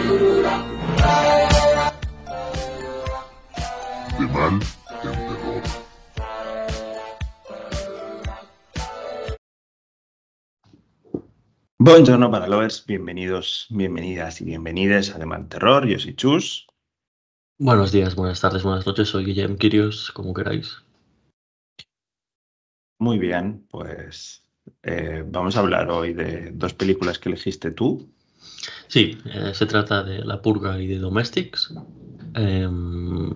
De mal en Buen para lovers, bienvenidos, bienvenidas y bienvenidas a De Mal Terror, yo soy Chus. Buenos días, buenas tardes, buenas noches, soy Guillem Quirios, como queráis. Muy bien, pues eh, vamos a hablar hoy de dos películas que elegiste tú, Sí, eh, se trata de La Purga y de Domestics. Em,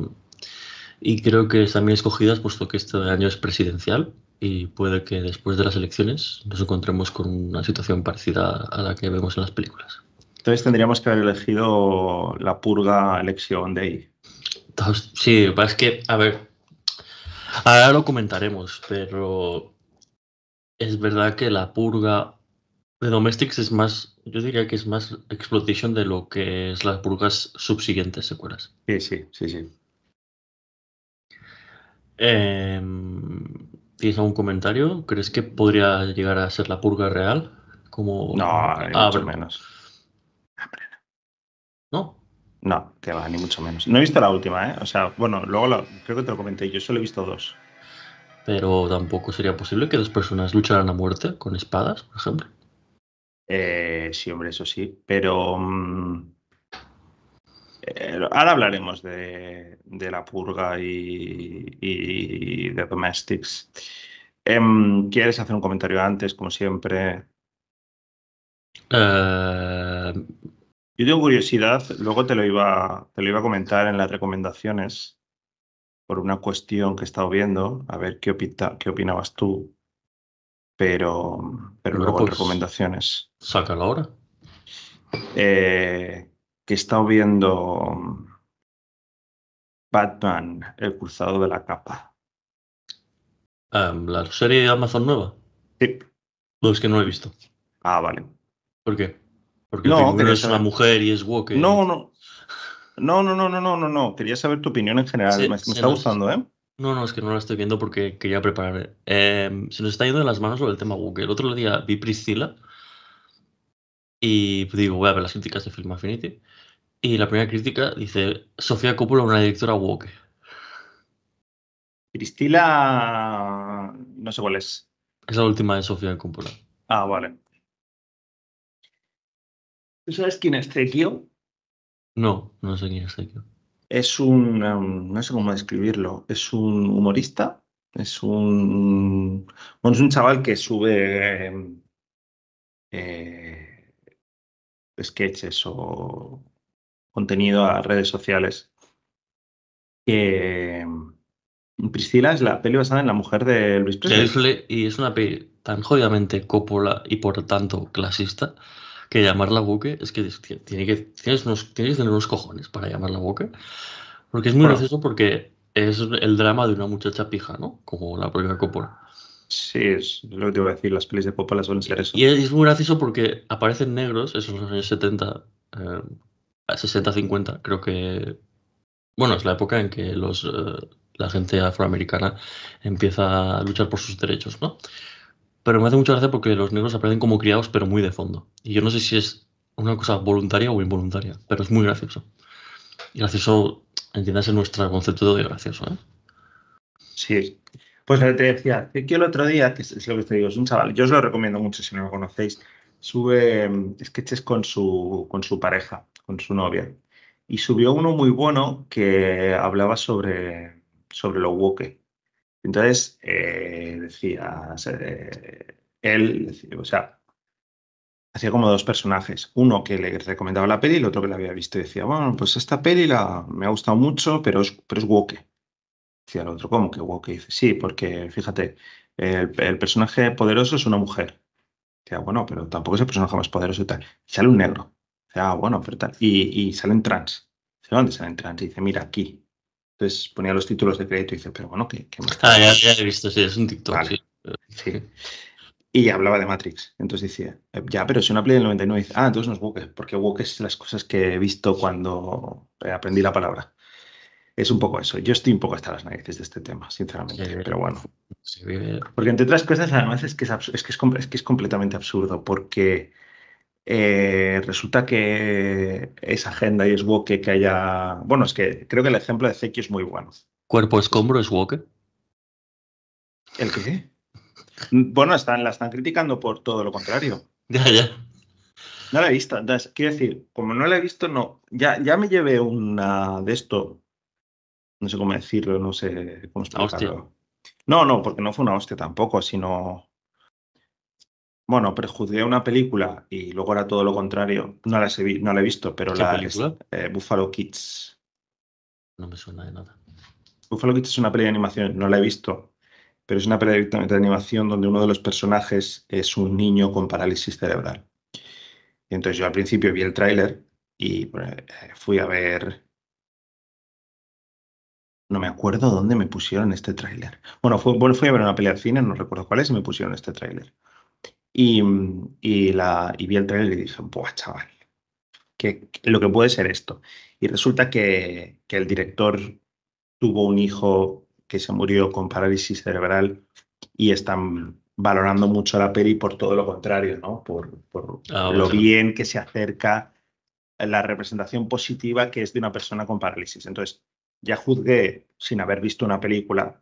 y creo que están bien escogidas, puesto que este año es presidencial y puede que después de las elecciones nos encontremos con una situación parecida a la que vemos en las películas. Entonces tendríamos que haber elegido la purga elección de ahí. sí, es que, a ver, ahora lo comentaremos, pero es verdad que la purga de Domestics es más, yo diría que es más exploitation de lo que es las purgas subsiguientes secuelas. Sí, sí, sí, sí. Em, ¿Tienes algún comentario? ¿Crees que podría llegar a ser la purga real? Como... No, mucho menos. ¿No? No, te va, ni mucho menos. No he visto la última, ¿eh? O sea, bueno, luego creo que te lo comenté, yo solo he visto dos. Pero tampoco sería posible que dos personas lucharan a muerte con espadas, por ejemplo. Eh, sí, hombre, eso sí, pero mm, eh, ahora hablaremos de, la purga y, de domestics. Em, ¿Quieres hacer un comentario antes, como siempre? Eh, Yo tengo curiosidad, luego te lo, iba, te lo iba a comentar en las recomendaciones por una cuestión que he estado viendo, a ver qué, qué opinabas tú, pero, pero luego pues recomendaciones saca ahora. Eh, que he estado viendo Batman, el cruzado de la capa. Ah, ¿La serie de Amazon nueva? Sí. No, es que no he visto. Ah, vale. ¿Por qué? Porque no, es una mujer y es Walker. No, no. No, no, no, no, no, no, Quería saber tu opinión en general. me, está gustando, ¿eh? No, no, es que no la estoy viendo porque quería prepararme. Eh, se nos está yendo de las manos sobre el tema Walker. El otro día vi Priscila y pues digo, voy a ver las críticas de Film Affinity. Y la primera crítica dice, Sofía Cúpula, una directora woke. Cristila, no sé cuál es. Es la última de Sofía Cúpula. Ah, vale. ¿Tú sabes quién es Tequio? No, no sé quién es Tequio. Es un, em, no sé cómo describirlo, es un humorista, es un, bueno, es un chaval que sube em, eh, sketches o contenido a redes sociales. Mm, Priscila es la peli basada en la mujer de Luis Presley. y es una peli tan jodidamente cópola y por tanto clasista que llamarla buque es que, tiene que tienes, unos, tienes que tener unos cojones para llamarla buque. Porque es muy necesario porque es el drama de una muchacha pija, ¿no? Como la propia Coppola. Sí, es lo que te a decir, las pelis de Popa las suelen ser eso. Y es muy gracioso porque aparecen negros, en los años 70, eh, 60-50, creo que... Bueno, es la época en que los, eh, la gente afroamericana empieza a luchar por sus derechos, ¿no? Pero me hace mucha gracia porque los negros aparecen como criados, pero muy de fondo. Y yo no sé si es una cosa voluntaria o involuntaria, pero es muy gracioso. Gracioso, entiendas en nuestro concepto de gracioso, ¿eh? Sí, pues te decía, que el otro día, que es, lo que te digo, es un chaval, yo os lo recomiendo mucho si no lo conocéis, sube sketches este con su, con su pareja, con su novia. Y subió uno muy bueno que hablaba sobre, sobre lo woke. Entonces eh, decía, eh, él, o sea, hacía como dos personajes, uno que le recomendaba la peli y el otro que la había visto y decía, bueno, pues esta peli la, me ha gustado mucho, pero es, pero es woke. Decía el otro, ¿cómo que woke? Dice, sí, porque fíjate, el, personaje poderoso es una mujer. Decía, bueno, pero tampoco es el personaje más poderoso y tal. Sale un negro. o ah, bueno, pero tal. Y, y salen trans. Dice, ¿dónde salen trans? Y dice, mira, aquí. Entonces ponía los títulos de crédito y dice, pero bueno, ¿qué, más? Ah, ya, he visto, sí, es un TikTok. Sí. Y hablaba de Matrix. Entonces decía, eh, ya, pero si una play del 99 dice, ah, entonces no es woke, porque woke es las cosas que he visto cuando aprendí la palabra es un poco eso. Yo estoy un poco hasta las narices de este tema, sinceramente, pero bueno. porque entre otras cosas, además, es que es, que es, completamente absurdo, porque eh, resulta que esa agenda y es woke que haya... Bueno, es que creo que el ejemplo de Zeki es muy bueno. ¿Cuerpo escombro es woke? ¿El qué? bueno, están, la están criticando por todo lo contrario. Ya, ya. No la he visto. quiero decir, como no la he visto, no. Ya, ya me llevé una de esto no sé cómo decirlo, no sé cómo explicarlo. No, no, porque no fue una hostia tampoco, sino. Bueno, prejuzgué una película y luego era todo lo contrario. No la, he, visto, pero la. Eh, Buffalo Kids. No me suena de nada. Buffalo Kids es una peli de animación, no la he visto, pero es una peli de animación donde uno de los personajes es un niño con parálisis cerebral. entonces yo al principio vi el tráiler y eh, fui a ver no me acuerdo dónde me pusieron este tráiler. Bueno, fue, bueno, fui a ver una pelea de cine, no recuerdo cuál es, y me pusieron este tráiler. Y, y, la, vi el tráiler y dije, ¡buah, chaval! lo que puede ser esto. Y resulta que, el director tuvo un hijo que se murió con parálisis cerebral y están valorando mucho la peli por todo lo contrario, ¿no? Por, por ah, lo bien que se acerca la representación positiva que es de una persona con parálisis. Entonces, ya juzgué sin haber visto una película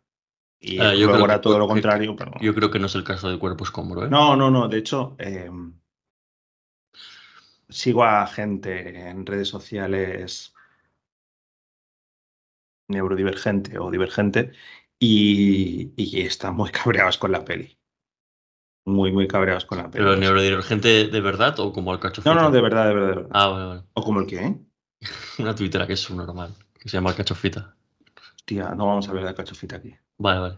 y ah, yo todo lo contrario. Yo creo que no es el caso de Cuerpo Escombro. ¿eh? No, no, no. De hecho, em, sigo a gente en redes sociales neurodivergente o divergente y, y están muy cabreadas con la peli. Muy, muy cabreados con la peli. ¿Pero neurodivergente de verdad o como al cacho? No, no, de verdad, de verdad, Ah, bueno, ¿O como el qué? una tuitera que es normal que se llama Cachofita. Tía, no vamos a ver de cachofita aquí. Vale, vale.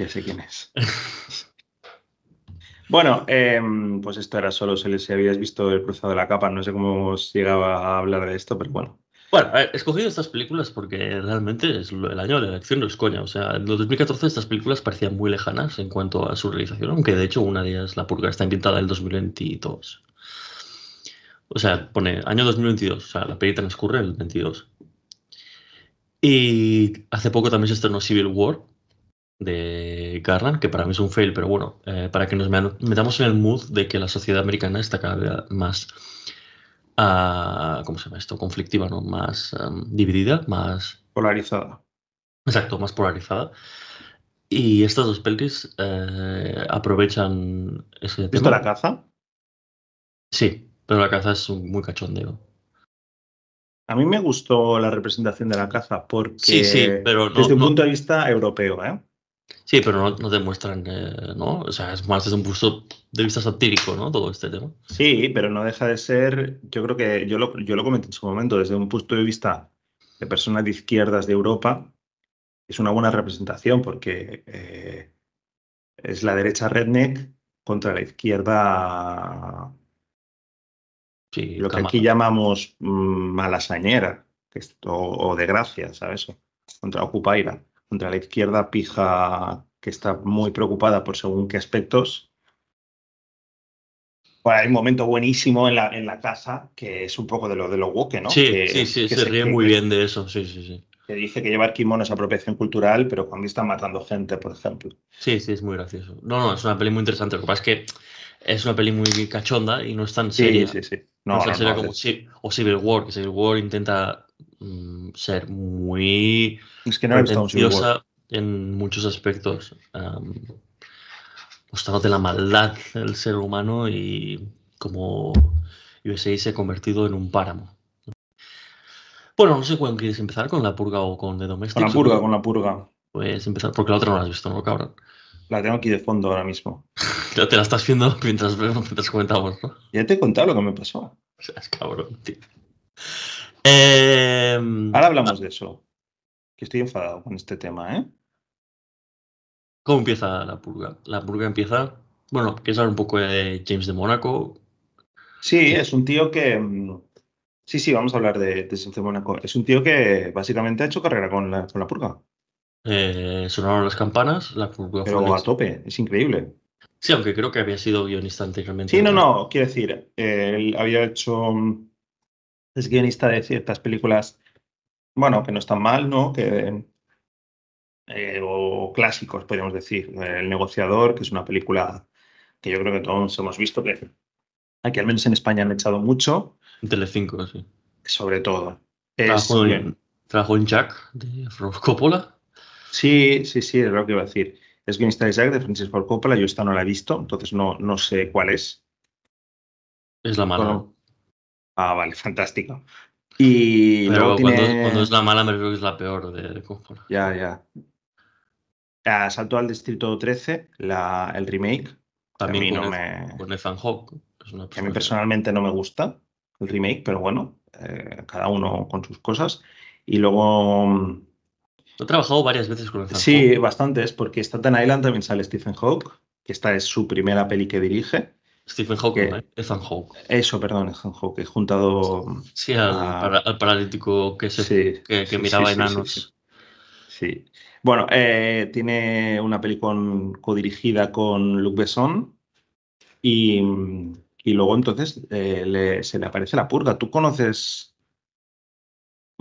Ya sé quién es. bueno, em, pues esto era solo si habías visto el cruzado de la capa. No sé cómo llegaba a hablar de esto, pero bueno. Bueno, eh, he escogido estas películas porque realmente es el año de la elección no es coña. O sea, en 2014 estas películas parecían muy lejanas en cuanto a su realización, aunque de hecho una de ellas, La Purga, está ambientada en 2022. O sea, pone año 2022, o sea, la peli transcurre en el 22. Y hace poco también se estrenó Civil War de Garland, que para mí es un fail, pero bueno, eh, para que nos metamos en el mood de que la sociedad americana está cada vez más, ah, ¿cómo se llama esto? Conflictiva, ¿no? Más em, dividida, más... Polarizada. Exacto, más polarizada. Y estas dos pelis eh, aprovechan ese tema. la caza? Sí, pero la caza es muy cachondeo. A mí me gustó la representación de la caza porque sí, sí, pero desde un punto de vista europeo, ¿eh? Sí, pero no, demuestran, eh, ¿no? O sea, es más desde un punto de vista satírico, ¿no? Todo este tema. Sí, pero no deja de ser, yo creo que yo lo, yo lo comenté en su momento, desde un punto de vista de personas de izquierdas de Europa, es una buena representación porque eh, es la derecha redneck contra la izquierda lo que aquí llamamos mm, malasañera o esto, o ¿sabes? Contra Ocupaira, contra la izquierda pija que está muy preocupada por según qué aspectos. Bueno, hay un momento buenísimo en la, en la casa que es un poco de lo de los woke, ¿no? Sí, sí, sí, se, ríe muy bien de eso, sí, sí, sí. Que dice que llevar kimono es apropiación cultural, pero cuando están matando gente, por ejemplo. Sí, sí, es muy gracioso. No, no, es una peli muy interesante. Lo que pasa es que es una peli muy cachonda y no es tan seria. Sí, como Civil War, que Civil War intenta mm, ser muy es en muchos aspectos, um, de la maldad del ser humano y como USA se ha convertido en un páramo. Bueno, no sé cuándo quieres empezar, con la purga o con The Domestic. Con la purga, con la purga. Puedes empezar, porque la otra no la has visto, ¿no, cabrón? La tengo aquí de fondo ahora mismo. Ya te la estás viendo mientras, comentamos, ¿no? Ya te he contado lo que me pasó. O sea, es cabrón, tío. Em, ahora hablamos ah. de eso. Que estoy enfadado con este tema, ¿eh? ¿Cómo empieza la purga? La purga empieza. Bueno, ¿quieres hablar un poco de James de Mónaco. Sí, es un tío que. Mm, sí, sí, vamos a hablar de, James de Mónaco. Es un tío que básicamente ha hecho carrera con la, con la purga. Eh, sonaron las campanas, la Pero a tope, es increíble. Sí, aunque creo que había sido guionista anteriormente. Sí, no, no, quiero decir, eh, él había hecho. Mm, es guionista de ciertas películas, bueno, que no están mal, ¿no? Que, eh, o clásicos, podríamos decir. El negociador, que es una película que yo creo que todos hemos visto, que aquí al menos en España han echado mucho. En Telecinco, sí. Sobre todo. Trajo trabajó, en, Jack de Coppola. Sí, sí, sí, es lo que iba a decir. Es Mr. Isaac de Francis Ford Coppola, yo esta no la he visto, entonces no, no sé cuál es. Es la mala. ah, vale, fantástico. Y luego cuando, es la mala me creo que es la peor de, de Coppola. Ya, ya. Asalto al Distrito 13, la, el remake. También con, no el, me... Que a mí personalmente no me gusta el remake, pero bueno, eh, cada uno con sus cosas. Y luego mm, He trabajado varias veces con Ethan Sí, bastantes, porque Staten Island también sale Stephen Hawke, que esta es su primera peli que dirige. Stephen Hawke, Ethan Hawke. Eso, perdón, Ethan Hawke, he juntado... Sí, al, paralítico que, se, que, miraba enanos. Sí. Bueno, eh, tiene una peli con, codirigida con Luc Besson y, luego entonces eh, se le aparece la purga. ¿Tú conoces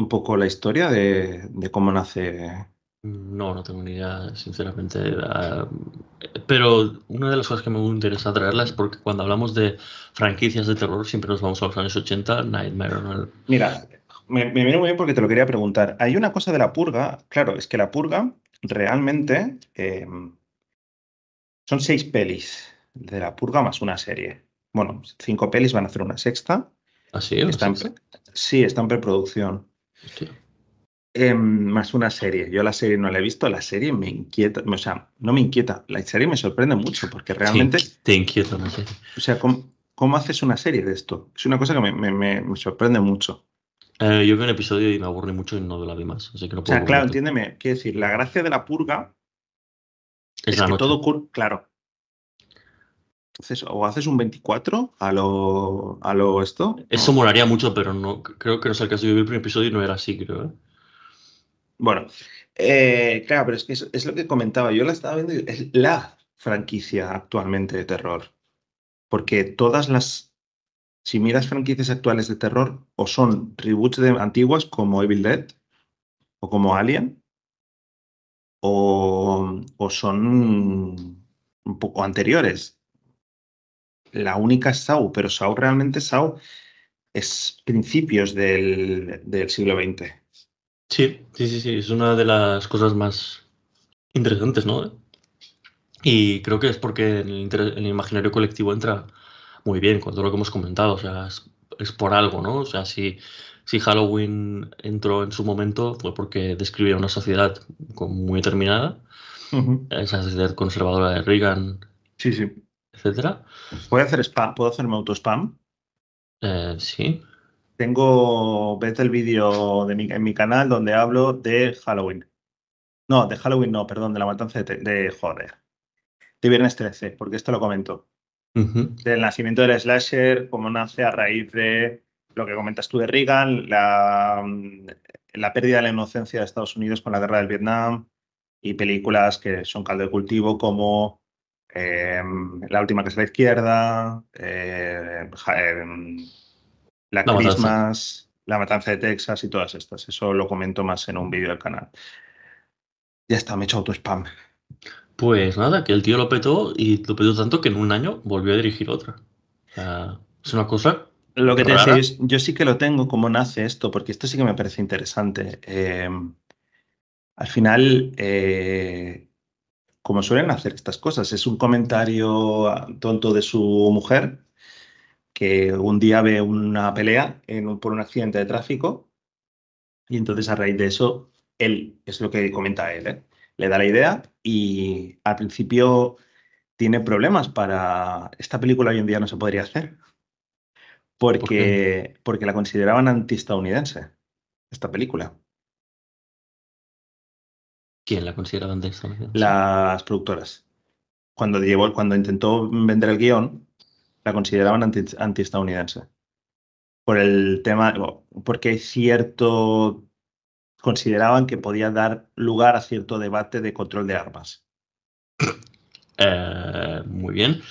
un poco la historia de, cómo nace? No, no tengo ni idea, sinceramente. pero una de las cosas que me interesa traerla es porque cuando hablamos de franquicias de terror siempre nos vamos a los años 80, Nightmare. ¿no? Mira, me, viene muy bien porque te lo quería preguntar. Hay una cosa de la purga, claro, es que la purga realmente em, son seis pelis de la purga más una serie. Bueno, cinco pelis van a hacer una sexta. Así ¿Ah, es. sí, está en preproducción. Em, más una serie. Yo la serie no la he visto, la serie me inquieta, o sea, no me inquieta, la serie me sorprende mucho porque realmente... te inquieta O sea, ¿cómo, haces una serie de esto? Es una cosa que me, sorprende mucho. Eh, yo vi un episodio y me aburré mucho y no la vi más, así que O sea, claro, entiéndeme, quiero decir, la gracia de la purga es, que todo... Claro, o haces un 24 a lo, a lo esto. Eso molaría mucho, pero no creo que no es el caso. Yo vi el primer episodio y no era así, creo. ¿eh? Bueno, eh, claro, pero es que es, lo que comentaba. Yo la estaba viendo, es la franquicia actualmente de terror. Porque todas las. Si miras franquicias actuales de terror, o son reboots de antiguas como Evil Dead o como Alien, o, o son un poco anteriores la única es Sau, pero Sau realmente Sau es principios del, siglo XX. Sí, sí, sí, sí, es una de las cosas más interesantes, ¿no? Y creo que es porque en el, imaginario colectivo entra muy bien con todo lo que hemos comentado, o sea, es, por algo, ¿no? O sea, si, si, Halloween entró en su momento fue porque describía una sociedad muy determinada, esa sociedad conservadora de Reagan, sí, sí etcétera. Voy hacer spam, ¿puedo hacerme auto spam? Eh, sí. Tengo, ves el vídeo en mi canal donde hablo de Halloween. No, de Halloween no, perdón, de la matanza de, joder. De viernes 13, porque esto lo comento. Del nacimiento del slasher, cómo nace a raíz de lo que comentas tú de Reagan, la, la pérdida de la inocencia de Estados Unidos con la guerra del Vietnam y películas que son caldo de cultivo como Em, la última que es la izquierda, eh, em, la Christmas, la matanza de Texas y todas estas. Eso lo comento más en un vídeo del canal. Ya está, me he hecho auto spam. Pues nada, que el tío lo petó y lo petó tanto que en un año volvió a dirigir otra. es una cosa. Lo que rara. yo, sí que lo tengo, cómo nace esto, porque esto sí que me parece interesante. Em, al final, eh, como suelen hacer estas cosas. Es un comentario tonto de su mujer que un día ve una pelea por un accidente de tráfico y entonces a raíz de eso, él, es lo que comenta él, ¿eh? le da la idea y al principio tiene problemas para... Esta película hoy en día no se podría hacer porque, porque la consideraban antiestadounidense, esta película. ¿Quién la consideraban antiestadounidense? Las productoras. Cuando, cuando intentó vender el guión, la consideraban anti, antiestadounidense. Por el tema, porque cierto, consideraban que podía dar lugar a cierto debate de control de armas. Eh, muy bien.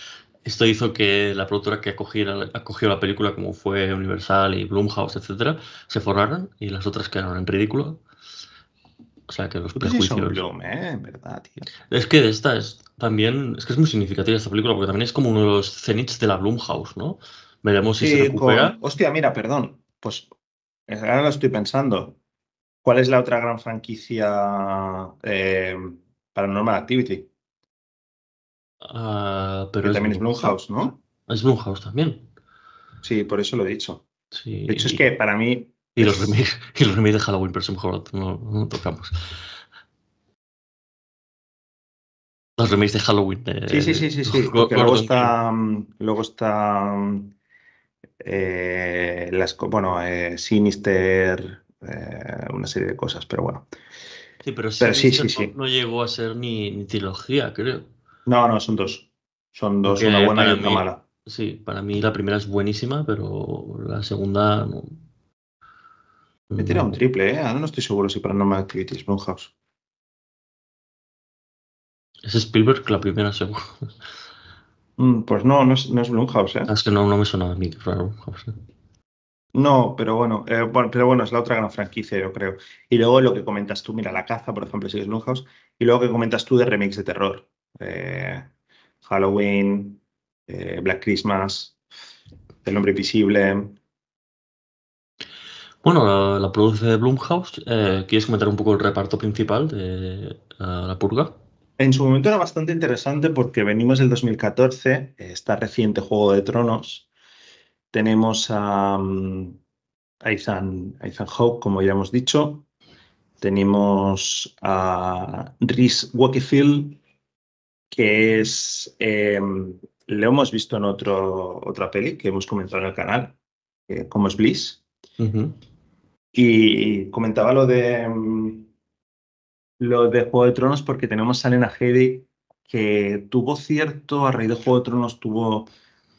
Esto hizo que la productora que acogiera, acogió la película, como fue Universal y Blumhouse, etc., se forraran y las otras quedaron en ridículo. O sea, que los prejuicios. ¿eh? Es que esta es también. Es que es muy significativa esta película porque también es como uno de los cenits de la Blumhouse, ¿no? Veremos si se recupera. Hostia, mira, perdón. Pues eh, ahora lo estoy pensando. ¿Cuál es la otra gran franquicia para eh, Paranormal Activity? Ah, pero también Blumhouse. es Blumhouse, ¿no? Es Blumhouse también. Sí, por eso lo he dicho. Sí. De hecho, es que para mí y los remakes, y los de Halloween, pero eso mejor no, tocamos. Los remakes de Halloween. Eh, sí, sí, sí, sí. sí. Mm, luego está. Luego mm, está. Eh, las, bueno, eh, Sinister. una serie de cosas, pero bueno. Sí, pero, sí, sí, sí, no, llegó a ser ni, trilogía, creo. No, no, son dos. Son dos, una buena y una mala. Sí, para mí la primera es buenísima, pero la segunda me tira un triple, ¿eh? no estoy seguro si Paranormal es Blumhouse. Es Spielberg la primera, seguro. Mm, pues no, no es, Blumhouse, ¿eh? Ah, es que no, me suena a mí ¿eh? No, pero eh, bueno, pero bueno, es la otra gran franquicia, yo creo. Y luego lo que comentas tú, mira, La Caza, por ejemplo, si es Blumhouse. Y luego que comentas tú de remix de terror. Eh, Halloween, Black Christmas, El Hombre Invisible, bueno, la, producción de Blumhouse. Eh, ¿Quieres comentar un poco el reparto principal de eh, La Purga? En su momento era bastante interesante porque venimos del 2014, está reciente Juego de Tronos. Tenemos a, Ethan, mm, Hawke, como ya hemos dicho. Tenemos a Rhys Wakefield, que es. Eh, lo hemos visto en otro, otra peli que hemos comentado en el canal, eh, como es Bliss. Y comentaba lo de mm, lo de Juego de Tronos porque tenemos a Lena Headey que tuvo cierto, a raíz de Juego de Tronos tuvo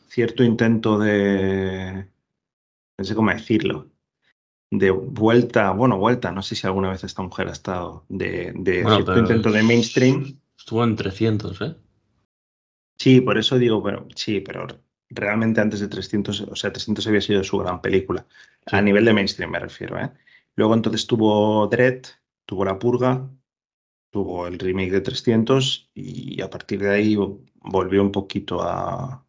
cierto intento de, no sé cómo decirlo, de vuelta, bueno, vuelta, no sé si alguna vez esta mujer ha estado, de, de cierto intento de mainstream. Estuvo en 300, ¿eh? Sí, por eso digo, pero sí, pero realmente antes de 300, o sea, 300 había sido su gran película, a nivel de mainstream me refiero. ¿eh? Luego entonces tuvo Dread, tuvo La Purga, tuvo el remake de 300 y a partir de ahí volvió un poquito a,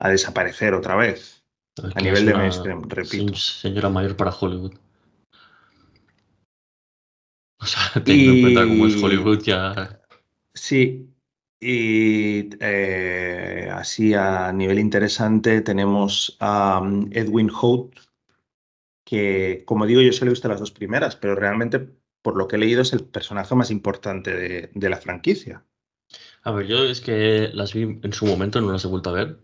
desaparecer otra vez. a nivel de mainstream, repito. señora mayor para Hollywood. O sea, teniendo en cuenta cómo es Hollywood ya... Sí, y eh, así a nivel interesante tenemos a mm, Edwin Hout, que como digo yo solo he visto las dos primeras, pero realmente por lo que he leído es el personaje más importante de, de la franquicia. A ver, yo es que las vi en su momento, no las he vuelto a ver.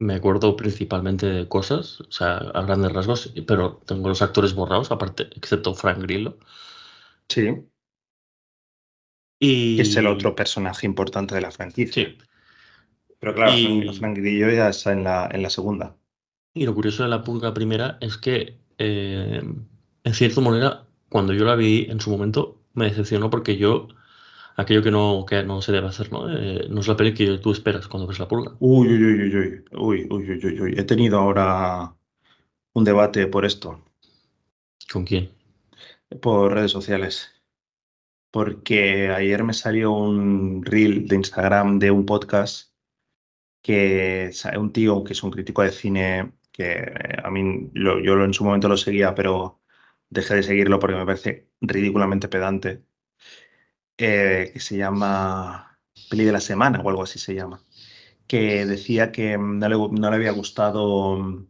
Me acuerdo principalmente de cosas, o sea, a grandes rasgos, pero tengo los actores borrados, aparte, excepto Frank Grillo. Sí. Es el otro personaje importante de la franquicia. Sí. Pero claro, y... Frank ya está en la, segunda. Y lo curioso de la pulga primera es que, eh, en cierta manera, cuando yo la vi en su momento, me decepcionó porque yo, aquello que no, no se debe hacer, ¿no? Eh, no es la peli que tú esperas cuando ves la pulga Uy, uy, uy, uy, uy, uy, uy, uy, uy, uy. He tenido ahora un debate por esto. ¿Con quién? Por redes sociales porque ayer me salió un reel de Instagram de un podcast que un tío que es un crítico de cine que eh, a mí yo en su momento lo seguía, pero dejé de seguirlo porque me parece ridículamente pedante, eh, que se llama Peli de la Semana o algo así se llama, que decía que mm, no le, había gustado... Mm,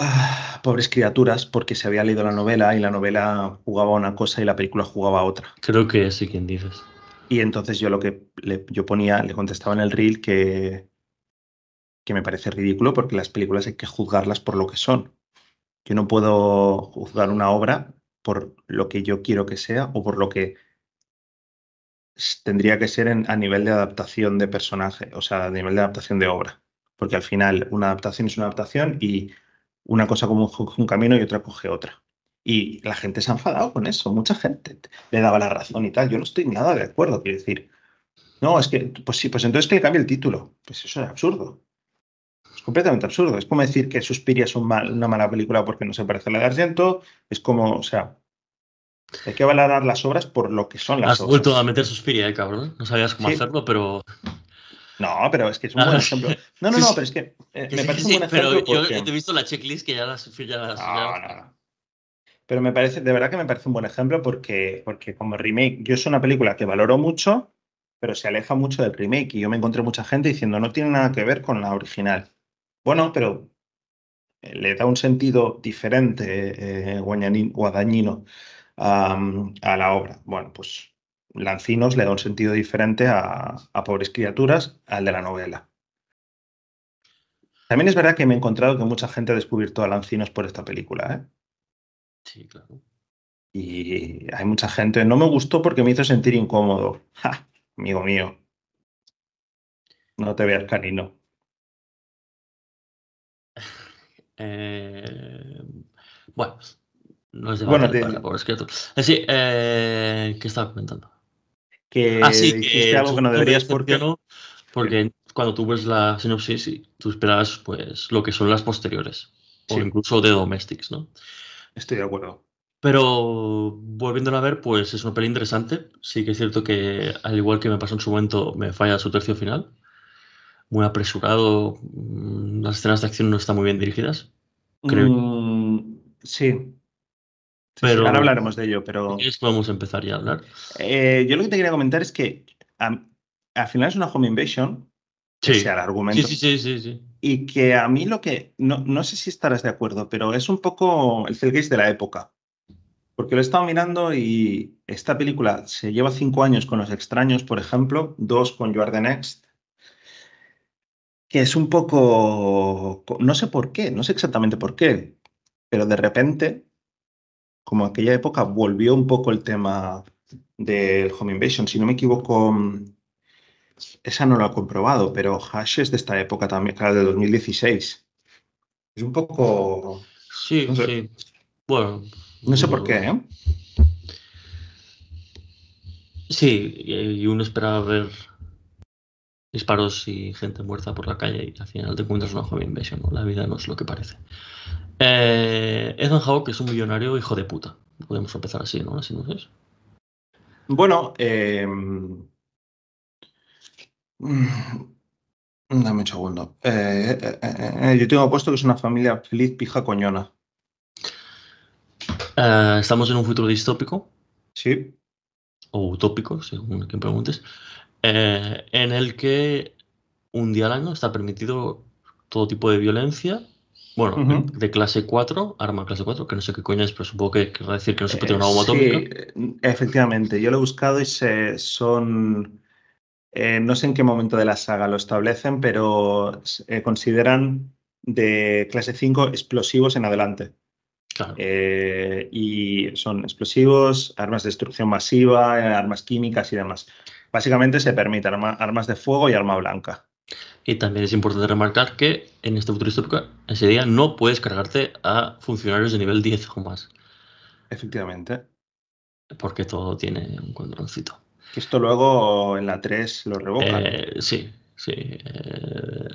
ah, pobres criaturas porque se había leído la novela y la novela jugaba una cosa y la película jugaba otra. Creo que sí, quien dices. Y entonces yo lo que le, yo ponía, le contestaba en el reel que, me parece ridículo porque las películas hay que juzgarlas por lo que son. Yo no puedo juzgar una obra por lo que yo quiero que sea o por lo que tendría que ser a nivel de adaptación de personaje, o sea, a nivel de adaptación de obra. Porque al final una adaptación es una adaptación y una cosa como un camino y otra coge otra. Y la gente se ha enfadado con eso, mucha gente le daba la razón y tal. Yo no estoy nada de acuerdo, quiero decir. No, es que, pues sí, pues entonces que le cambie el título. Pues eso es absurdo. Es completamente absurdo. Es como decir que Suspiria es una mala película porque no se parece a la de Argento. Es como, o sea, hay que valorar las obras por lo que son las obras. Has vuelto a meter Suspiria, ¿eh, cabrón. No sabías cómo hacerlo, pero. No, pero es que es un buen ejemplo. No, no, no, pero es que eh, me parece un buen ejemplo. Pero yo he visto la checklist que ya la ya Pero me parece, de verdad que me parece un buen ejemplo porque, porque como remake, yo es una película que valoro mucho, pero se aleja mucho del remake. Y yo me encontré mucha gente diciendo no tiene nada que ver con la original. Bueno, pero eh, le da un sentido diferente eh, guadañino a la obra. Bueno, pues Lancinos le da un sentido diferente a, Pobres Criaturas al de la novela. También es verdad que me he encontrado que mucha gente ha descubierto a Lancinos por esta película. ¿eh? Sí, claro. Y hay mucha gente, no me gustó porque me hizo sentir incómodo. Amigo mío. No te veas canino. Eh, bueno, no es de bueno, eh, sí, eh, ¿qué estaba comentando? que Así ah, que, algo que no deberías porque... Porque cuando tú ves la sinopsis, tú esperas pues lo que son las posteriores, incluso de Domestics, ¿no? Estoy de acuerdo. Pero volviéndola a ver, pues es una peli interesante. Sí que es cierto que, al igual que me pasó en su momento, me falla su tercio final. Muy apresurado. Mm, las escenas de acción no están muy bien dirigidas. Mm, sí ahora hablaremos de ello, pero... vamos a empezar ya a hablar. Eh, yo lo que te quería comentar es que al final es una home invasion, sí. sea el argumento. Sí, sí, sí, sí, Y que a mí lo que, no, sé si estarás de acuerdo, pero es un poco el Felgate de la época. Porque lo he estado mirando y esta película se lleva cinco años con Los Extraños, por ejemplo, dos con You Are the Next, que es un poco, no sé por qué, no sé exactamente por qué, pero de repente como aquella época volvió un poco el tema del Home Invasion. Si no me equivoco, esa no lo ha comprobado, pero Hash es de esta época también, claro, de 2016. Es un poco... Sí, sí. Bueno. No sé por qué, ¿eh? Sí, y uno esperaba ver disparos y gente muerta por la calle y al final te encuentras una home invasion, La vida no es lo que parece. Eh, Ethan Hawke es un millonario hijo de puta. Podemos empezar así, ¿no? Así no es. Bueno, eh, mm, dame un segundo. Eh, eh, yo tengo puesto que es una familia feliz, pija, coñona. Estamos en un futuro distópico. Sí. O utópico, según quien preguntes. en el que un día al año está permitido todo tipo de violencia bueno, de clase 4, arma clase 4, que no sé qué coño es, pero supongo que querrá decir que no se puede tener una eh, bomba sí, eh, Efectivamente, yo lo he buscado y se, son. Eh, no sé en qué momento de la saga lo establecen, pero consideran de clase 5 explosivos en adelante. y son explosivos, armas de destrucción masiva, armas químicas y demás. Básicamente se permite armas de fuego y arma blanca. Y también es importante remarcar que en este en ese día no puedes cargarte a funcionarios de nivel 10 o más. Efectivamente. Porque todo tiene un controlcito. esto luego en la 3 lo revoca. Eh, sí, sí. Eh.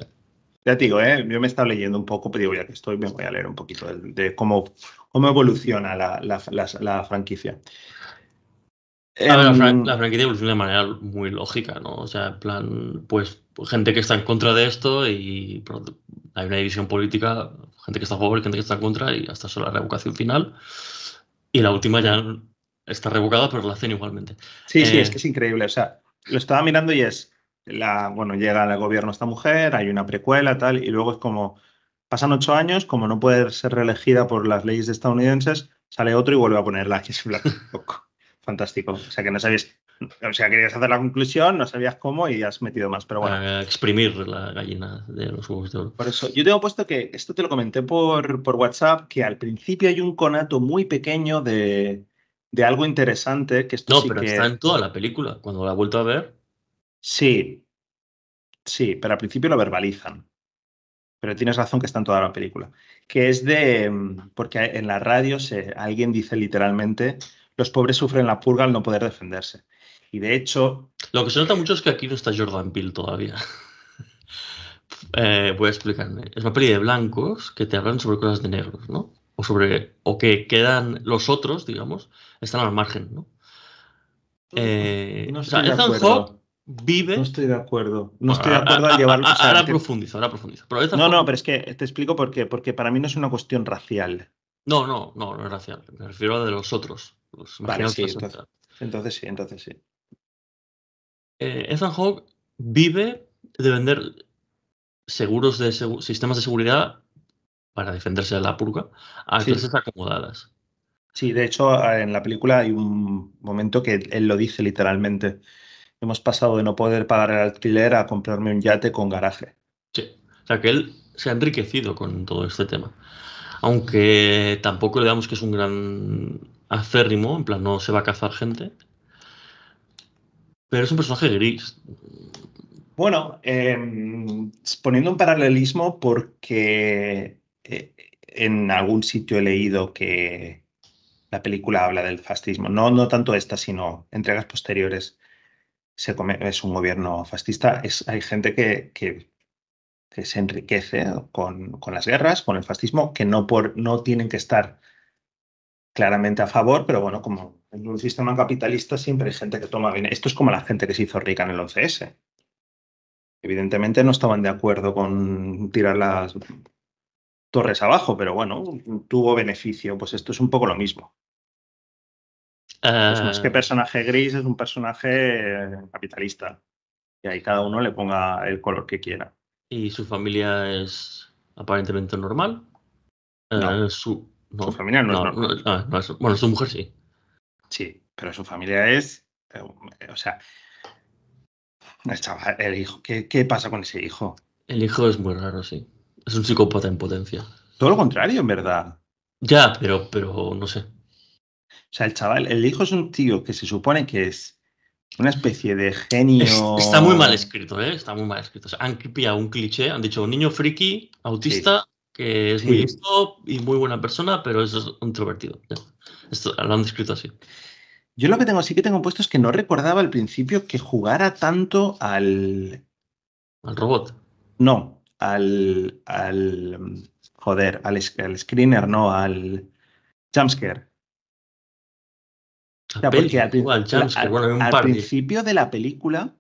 Ya te digo, eh, yo me he estado leyendo un poco, pero digo, ya que estoy, me voy a leer un poquito de, cómo, cómo evoluciona la, franquicia. A ver, em. la, franquicia evoluciona de manera muy lógica, ¿no? O sea, en plan, pues pues, gente que está en contra de esto y hay una división política, gente que está a favor, gente que está en contra y hasta solo la revocación final. Y la última ya está revocada, pero la hacen igualmente. Sí, sí, eh, es que es increíble. O sea, lo estaba mirando y es, la, bueno, llega al gobierno esta mujer, hay una precuela, tal, y luego es como, pasan ocho años, como no puede ser reelegida por las leyes estadounidenses, sale otro y vuelve a ponerla. Y es Fantástico. O sea, que no sabéis o sea, querías hacer la conclusión, no sabías cómo y has metido más, pero bueno. exprimir la gallina de los huevos de oro. Por eso, yo tengo puesto que, esto te lo comenté por, por WhatsApp, que al principio hay un conato muy pequeño de, de algo interesante que esto No, pero está en toda la película, cuando la he vuelto a ver. Sí, sí, pero al principio lo verbalizan. Pero tienes razón que está en toda la película. Que es de. Porque en la radio alguien dice literalmente: los pobres sufren la purga al no poder defenderse. Y de hecho. Lo que se nota mucho es que aquí no está Jordan Peele todavía. Eh, voy a explicarme. Es una peli de blancos que te hablan sobre cosas de negros, ¿no? O sobre. O que quedan los otros, digamos, están al margen, ¿no? no estoy eh, o sea, vive. No estoy de acuerdo. No estoy de acuerdo al llevarlo. a la ahora ahora no, no, pero es que te explico por qué. Porque para mí no es una cuestión racial. No, no, no, no es racial. Me refiero a de los otros. vale, sí, entonces, sí, entonces sí. Eh, Ethan Hawke vive de vender seguros de sistemas de seguridad para defenderse de la purga a empresas clases acomodadas. Sí, de hecho, en la película hay un momento que él lo dice literalmente. Hemos pasado de no poder pagar el alquiler a comprarme un yate con garaje. Sí, o sea que él se ha enriquecido con todo este tema. Aunque tampoco le damos que es un gran acérrimo, en plan, no se va a cazar gente, pero es un personaje gris. Bueno, em, poniendo un paralelismo porque eh, en algún sitio he leído que la película habla del fascismo, no, no tanto esta, sino entregas posteriores. Se es un gobierno fascista, es, hay gente que, se enriquece con, con, las guerras, con el fascismo, que no, por, no tienen que estar claramente a favor, pero bueno, como en un sistema capitalista siempre hay gente que toma dinero. Esto es como la gente que se hizo rica en el 11S. Evidentemente no estaban de acuerdo con tirar las torres abajo, pero bueno, tuvo beneficio. Pues esto es un poco lo mismo. es más que ah. personaje gris, es un personaje capitalista. Y ahí cada uno le ponga el color que quiera. ¿Y su familia es aparentemente normal? No. Eh, su, familia no, es normal. Ah, bueno, su mujer sí. Sí, pero su familia es. Eh, o sea. El chaval, el hijo. ¿qué, pasa con ese hijo? El hijo es muy raro, sí. Es un psicópata en potencia. Todo lo contrario, en verdad. Ya, pero, pero no sé. O sea, el chaval, el hijo es un tío que se supone que es una especie de genio. está muy mal escrito, ¿eh? Está muy mal escrito. han pillado un cliché, han dicho un niño friki, autista, que es muy listo y muy buena persona, pero es introvertido. lo han descrito así. Yo lo que tengo sí que tengo puesto es que no recordaba al principio que jugara tanto al. Al robot. No, al. al joder, al, screener, no, al jumpscare. porque al, principio de la película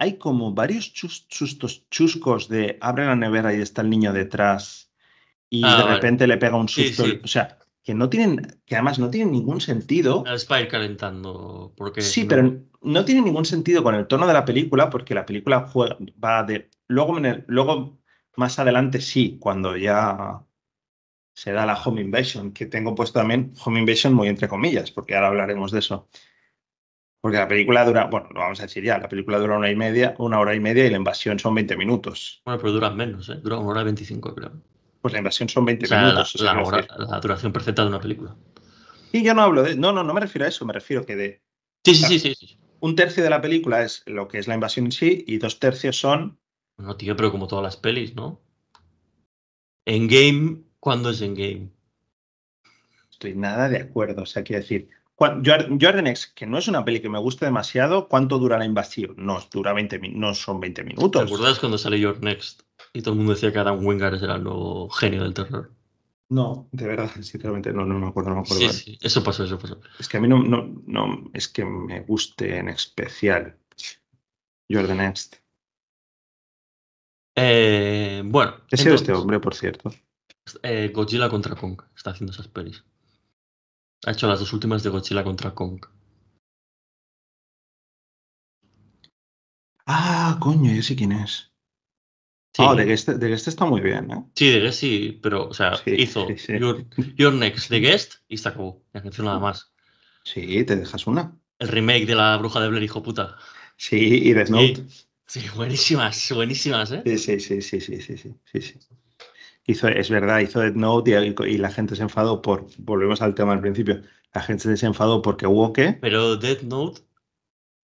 hay como varios sustos chuscos de abre la nevera y está el niño detrás y ah, de repente le pega un susto. O sea, que no tienen, que además no tienen ningún sentido. para calentando, porque... Sí, pero no tiene ningún sentido con el tono de la película, porque la película juega, va de... Luego, luego, más adelante sí, cuando ya se da la Home Invasion, que tengo puesto también Home Invasion muy entre comillas, porque ahora hablaremos de eso. Porque la película dura, bueno, lo vamos a decir ya, la película dura una y media, una hora y media y la invasión son 20 minutos. Bueno, pero duran menos, ¿eh? Dura una hora y 25, creo pues la invasión son 20 minutos. La, la, duración perfecta de una película. Y yo no hablo de. No, no, no me refiero a eso, me refiero que de. Sí, sí, sí, sí, Un tercio de la película es lo que es la invasión en sí y dos tercios son. No, tío, pero como todas las pelis, ¿no? En game, ¿cuándo es en game? Estoy nada de acuerdo, o sea, quiero decir. Jordan X, que no es una peli que me guste demasiado, ¿cuánto dura la invasión? No, dura 20, no son 20 minutos. ¿Te acuerdas cuando sale Jordan Next? Y todo el mundo decía que Adam Wingard era el nuevo genio del terror. No, de verdad, sinceramente, no, me acuerdo, no me acuerdo. Sí, sí, eso pasó, eso pasó. Es que a mí no, no, es que me guste en especial Jordan Next. Eh, bueno. ¿Qué sido este hombre, por cierto? Eh, Godzilla contra Kong está haciendo esas pelis. Ha hecho las dos últimas de Godzilla contra Kong. Ah, coño, yo sé quién es. Ah, sí. Oh, The Guest, está muy bien, ¿eh? Sí, The Guest sí, pero, o sea, hizo Your, Next, The Guest y se acabó. Ya no hizo nada más. Sí, te dejas una. El remake de La Bruja de Blair, hijo puta. Sí, y Death Note. Sí, buenísimas, buenísimas, ¿eh? Sí, sí, sí, sí, sí, sí, sí, Hizo, es verdad, hizo Death Note y, y, la gente se enfadó por, volvemos al tema al principio, la gente se enfadó porque hubo que... Pero Death Note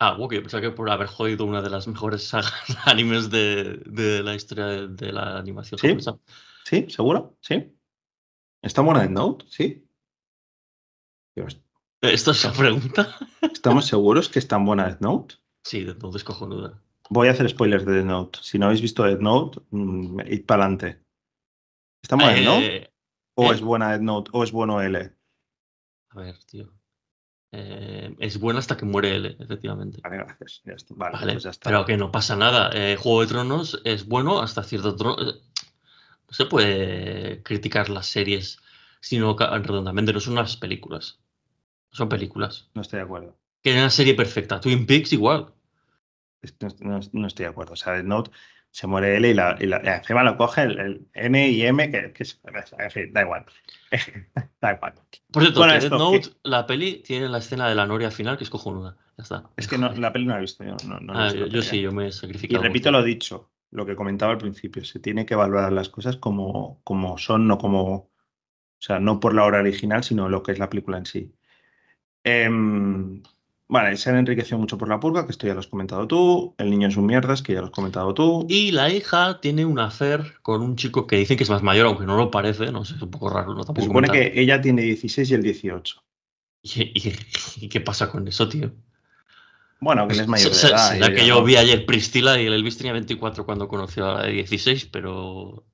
Ah, yo pensaba que por haber jodido una de las mejores sagas animes de, de la historia de, la animación ¿Sí? ¿Sí? ¿Seguro? ¿Sí? ¿Está buena Death Note? ¿Sí? ¿E-, ¿Esto ¿Esta es la pregunta? ¿Estamos seguros que está buena Death Note? Sí, Death Note es cojonuda. Voy a hacer spoilers de Death Note. Si no habéis visto Death Note, mm, id para adelante. ¿Está buena eh, Note? ¿O eh, es buena Death Note? ¿O es bueno L? A ver, tío. Eh, es buena hasta que muere él, eh, efectivamente. Vale, gracias. Vale, pues ya está. Pero que no pasa nada. Eh, Juego de Tronos es bueno hasta cierto No se puede criticar las series, sino redondamente, no son las películas. Son películas. No estoy de acuerdo. Que es una serie perfecta. Twin Peaks igual. No, no estoy de acuerdo. O sea, no, se muere L y, la, y la encima lo coge el, N y M, que, en fin, da igual. da igual. Por cierto, bueno, la peli tiene la escena de la noria final, que es cojonuda. Ya está. Es que no, la peli no la he visto. Yo, no, no ah, sí, yo me he sacrificado. Y repito lo dicho, lo que comentaba al principio, se tiene que valorar las cosas como, como son, no como. O sea, no por la hora original, sino lo que es la película en sí. Eh, Vale, se han enriquecido mucho por la purga, que esto ya lo has comentado tú. El niño es un mierdas, que ya lo has comentado tú. Y la hija tiene un hacer con un chico que dicen que es más mayor, aunque no lo parece, no sé, es un poco raro. Se supone que ella tiene 16 y el 18. ¿Y, qué pasa con eso, tío? Bueno, que él es mayor de edad. que yo vi ayer Pristila y el Elvis tenía 24 cuando conoció a la de 16, pero.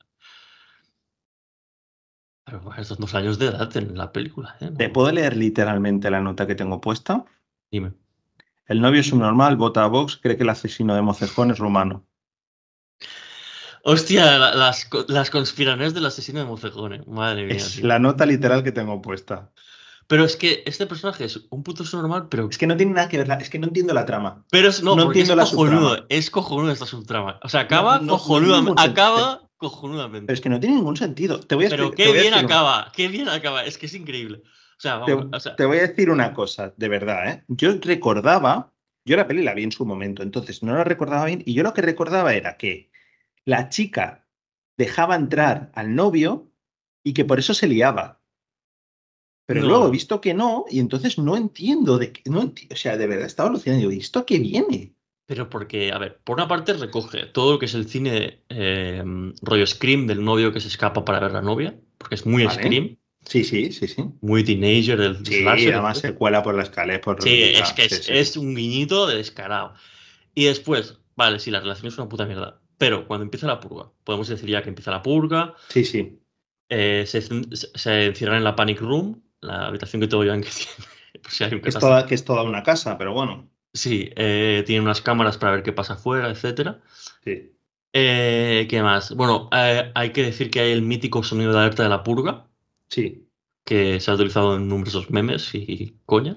Pero estos dos años de edad en la película. ¿eh? ¿Te puedo leer literalmente la nota que tengo puesta? El novio es normal, vota a Vox, cree que el asesino de Mocejón es rumano. Hostia, las, las conspiraciones del asesino de Mocejón, eh. madre mía. Es la nota literal que tengo puesta. Pero es que este personaje es un puto subnormal, pero. Es que no tiene nada que ver, es que no entiendo la trama. Pero es, no, la cojonudo, es cojonudo esta subtrama. O sea, acaba cojonudamente. acaba cojonudamente. Pero es que no tiene ningún sentido. Te voy a Pero qué bien acaba, qué bien acaba, es que es increíble te, voy a decir una cosa, de verdad, ¿eh? Yo recordaba, yo la peli la vi en su momento, entonces no la recordaba bien, y yo lo que recordaba era que la chica dejaba entrar al novio y que por eso se liaba. Pero luego he visto que no, y entonces no entiendo de qué. No o sea, de verdad, estaba alucinando. ¿Y esto qué viene? Pero porque, a ver, por una parte recoge todo lo que es el cine eh, rollo Scream del novio que se escapa para ver a la novia, porque es muy Scream. Sí, sí, sí, sí. Muy teenager el sí, además se cuela por la escalera. Por sí, es que es, un guiñito de descarado. Y después, vale, sí, la relación es una puta mierda. Pero cuando empieza la purga, podemos decir ya que empieza la purga. Sí, sí. Eh, se, se, encierran en la Panic Room, la habitación que todo en que tiene. Pues que, es toda, que es toda una casa, pero bueno. Sí, eh, tienen unas cámaras para ver qué pasa afuera, etcétera. Sí. Eh, ¿Qué más? Bueno, eh, hay que decir que hay el mítico sonido de alerta de la purga, Sí, que se ha utilizado en numerosos memes y coñas.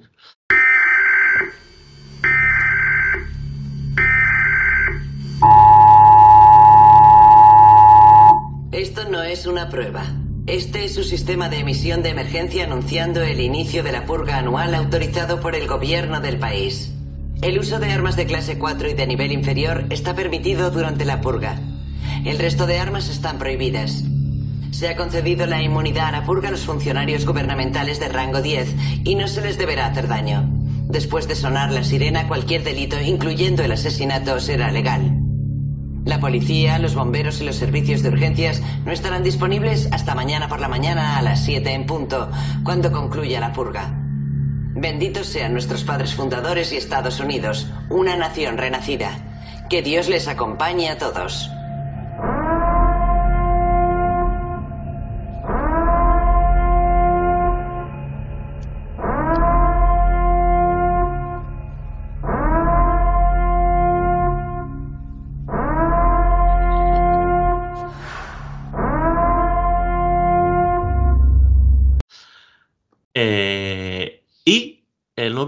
Esto no es una prueba. Este es su sistema de emisión de emergencia anunciando el inicio de la purga anual autorizado por el gobierno del país. El uso de armas de clase 4 y de nivel inferior está permitido durante la purga. El resto de armas están prohibidas. Se ha concedido la inmunidad a la purga a los funcionarios gubernamentales de rango 10 y no se les deberá hacer daño. Después de sonar la sirena, cualquier delito, incluyendo el asesinato, será legal. La policía, los bomberos y los servicios de urgencias no estarán disponibles hasta mañana por la mañana a las 7 en punto, cuando concluya la purga. Benditos sean nuestros padres fundadores y Estados Unidos, una nación renacida. Que Dios les acompañe a todos.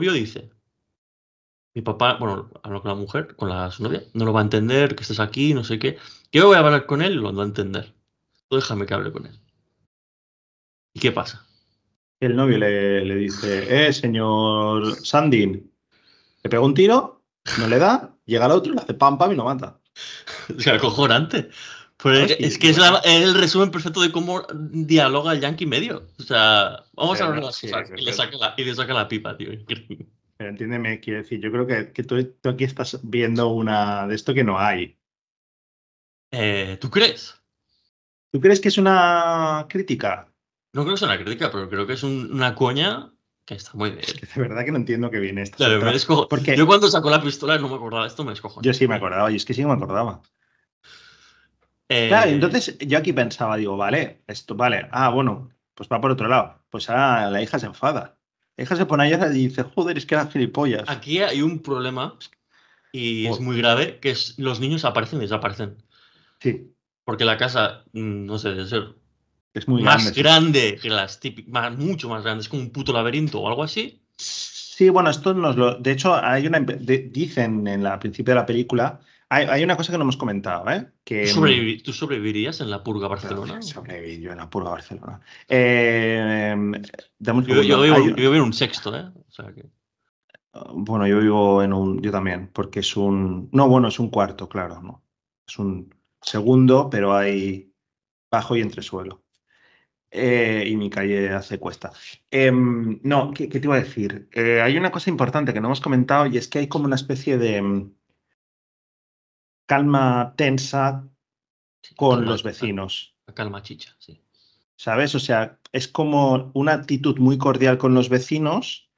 dice, mi papá, bueno, con la mujer, con la su novia, no lo va a entender, que estés aquí, no sé qué. Yo voy a hablar con él lo va a entender. Tú déjame que hable con él. ¿Y qué pasa? El novio le, dice, eh, señor Sandin, le pega un tiro, no le da, llega el otro, le hace pam pam y lo mata. O sea, acojonante. Ah, es, que es, el resumen perfecto de cómo dialoga el Yankee medio. O sea, vamos a ver las y, le saca la, pipa, tío. Pero entiéndeme, quiero decir, yo creo que, tú, aquí estás viendo una de esto que no hay. Eh, ¿Tú crees? ¿Tú crees que es una crítica? No creo que sea una crítica, pero creo que es una coña que está muy bien. de verdad que no entiendo qué viene esto. yo cuando sacó la pistola no me acordaba esto, me escojo. Yo sí me acordaba, y es que sí me acordaba claro, eh, entonces yo aquí pensaba, digo, vale, esto, vale, ah, bueno, pues va por otro lado. Pues ah, la hija se enfada. La hija se pone allá y dice, joder, es que eran gilipollas. Aquí hay un problema y es muy grave, que es los niños aparecen y desaparecen. Sí. Porque la casa, mm, no sé, debe ser es muy más grande, que las típicas, mucho más grande, es como un puto laberinto o algo así. Sí, bueno, esto nos lo. De hecho, hay una. dicen en la principio de la película hay, una cosa que no hemos comentado, ¿eh? Mm, ¿Tú, sobrevivirías en la purga Barcelona? Sobreviví yo en la purga Barcelona. Eh, em, yo, vivo, en un sexto, ¿eh? Oh, bueno, yo vivo en un. Yo también, porque es un. No, bueno, es un cuarto, claro, ¿no? Es un segundo, pero hay bajo y entresuelo. suelo. Eh, y mi calle hace cuesta. Em, no, ¿qué, te iba a decir? Eh, hay una cosa importante que no hemos comentado y es que hay como una especie de mm, calma tensa con los vecinos. La calma chicha, sí. ¿Sabes? O sea, es como una actitud muy cordial con los vecinos,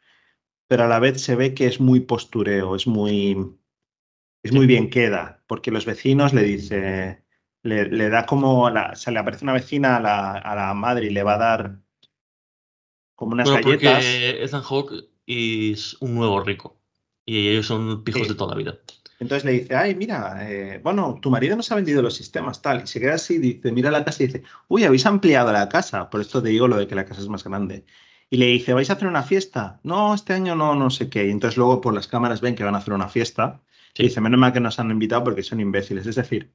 pero a la vez se ve que es muy postureo, es muy, es muy bien queda, porque los vecinos le dice, le, da como, la, o sea, le aparece una vecina a la, a la, madre y le va a dar como unas galletas. es un nuevo rico y ellos son pijos de toda la vida. Entonces le dice, ay, mira, eh, bueno, tu marido nos ha vendido los sistemas, tal. Y se queda así, dice, mira la casa y dice, uy, habéis ampliado la casa. Por esto te digo lo de que la casa es más grande. Y le dice, ¿vais a hacer una fiesta? No, este año no, no sé qué. Y entonces luego por las cámaras ven que van a hacer una fiesta. Y dice, menos mal que nos han invitado porque son imbéciles. Es decir,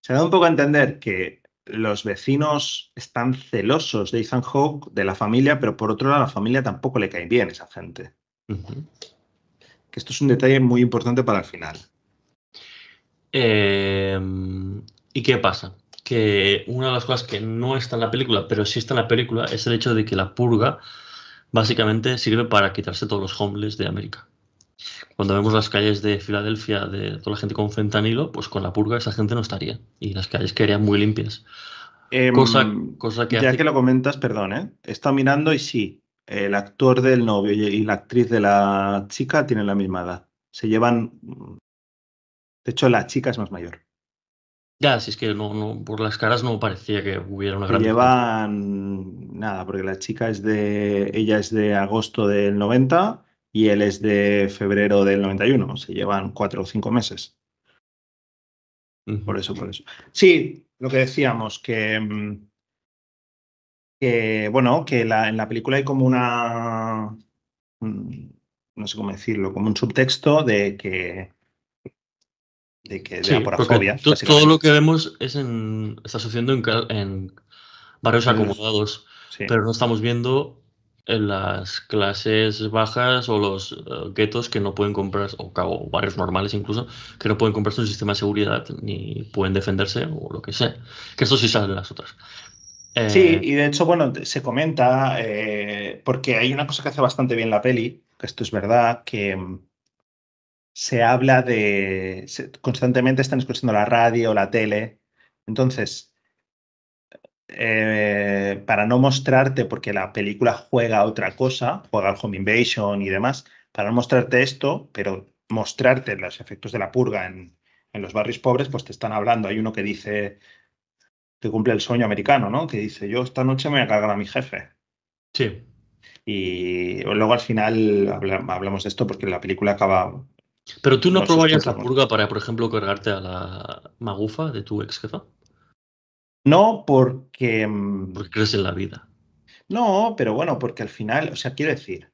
se da un poco a entender que los vecinos están celosos de Ethan Hawke, de la familia, pero por otro lado, la familia tampoco le cae bien esa gente que esto es un detalle muy importante para el final. Em, ¿Y qué pasa? Que una de las cosas que no está en la película, pero sí está en la película, es el hecho de que la purga básicamente sirve para quitarse todos los homeless de América. Cuando vemos las calles de Filadelfia de toda la gente con fentanilo, pues con la purga esa gente no estaría y las calles quedarían muy limpias. Em, cosa, que ya que lo comentas, perdón, ¿eh? he mirando y sí, el actor del novio y la actriz de la chica tienen la misma edad. Se llevan. Mm, de hecho, la chica es más mayor. Ya, si es que por las caras no parecía que hubiera una gran. Llevan nada, porque la chica es de. Ella es de agosto del 90 y él es de febrero del 91. Se llevan cuatro o cinco meses. Por eso, por eso. Sí, lo que decíamos, que mm, bueno, que en la película hay como una, no sé cómo decirlo, como un subtexto de que de que Todo lo que vemos es está sucediendo en, en barrios acomodados, pero no estamos viendo en las clases bajas o los eh, guetos que no pueden comprar, o, o, barrios normales incluso, que no pueden comprarse un sistema de seguridad ni pueden defenderse o lo que sea. Que eso sí sale en las otras. Sí, eh, y de hecho, bueno, se comenta, eh, porque hay una cosa que hace bastante bien la peli, que esto es verdad, que mm, se habla de. constantemente están escuchando la radio, la tele. Entonces, eh, para no mostrarte, porque la película juega a otra cosa, juega al Home Invasion y demás, para no mostrarte esto, pero mostrarte los efectos de la purga en los barrios pobres, pues te están hablando. Hay uno que dice, te cumple el sueño americano, ¿no? Que dice, yo esta noche me voy a cargar a mi jefe. Sí. Y luego al final hablamos de esto porque la película acaba... Pero tú no, probabas probarías la purga para, por ejemplo, cargarte a la magufa de tu ex jefe? No, porque... Mm, porque crees en la vida. No, pero bueno, porque al final, o sea, quiero decir,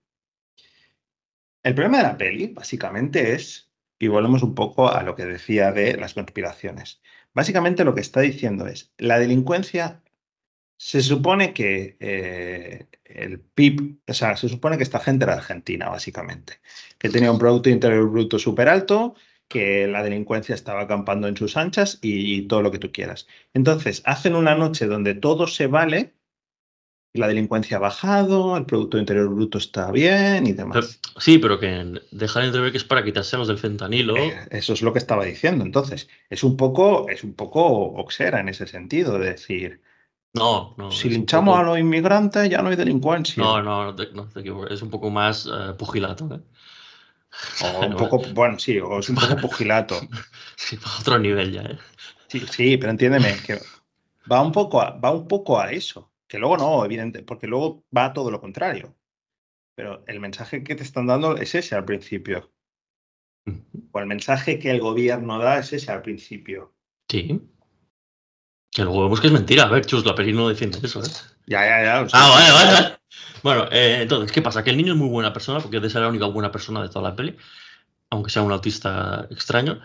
el problema de la peli básicamente es, y volvemos un poco a lo que decía de las conspiraciones, Básicamente lo que está diciendo es, la delincuencia se supone que eh, el PIB, o sea, se supone que esta gente era argentina, básicamente, que tenía un Producto Interior Bruto súper alto, que la delincuencia estaba acampando en sus anchas y, todo lo que tú quieras. Entonces, hacen una noche donde todo se vale la delincuencia ha bajado, el Producto Interior Bruto está bien y demás. sí, pero que dejar de entrever que es para quitarse del fentanilo. Eh, eso es lo que estaba diciendo. Entonces, es un poco, es un poco oxera en ese sentido, de decir. No, no. Si linchamos a los inmigrantes, ya no hay delincuencia. No, no, no, es un poco más eh, pugilato. ¿eh? bueno, sí, o es un poco pugilato. Sí, otro nivel ya, Sí, sí, pero entiéndeme, que va un poco va un poco a eso. Que luego no, evidente, porque luego va todo lo contrario. Pero el mensaje que te están dando es ese al principio. O el mensaje que el gobierno da es ese al principio. Sí. Que luego vemos que es mentira. A ver, Chus, la peli no defiende eso, ¿eh? Ya, ya, ya. ah, vale, vale, Bueno, eh, entonces, ¿qué pasa? Que el niño es muy buena persona, porque es la única buena persona de toda la peli, aunque sea un autista extraño.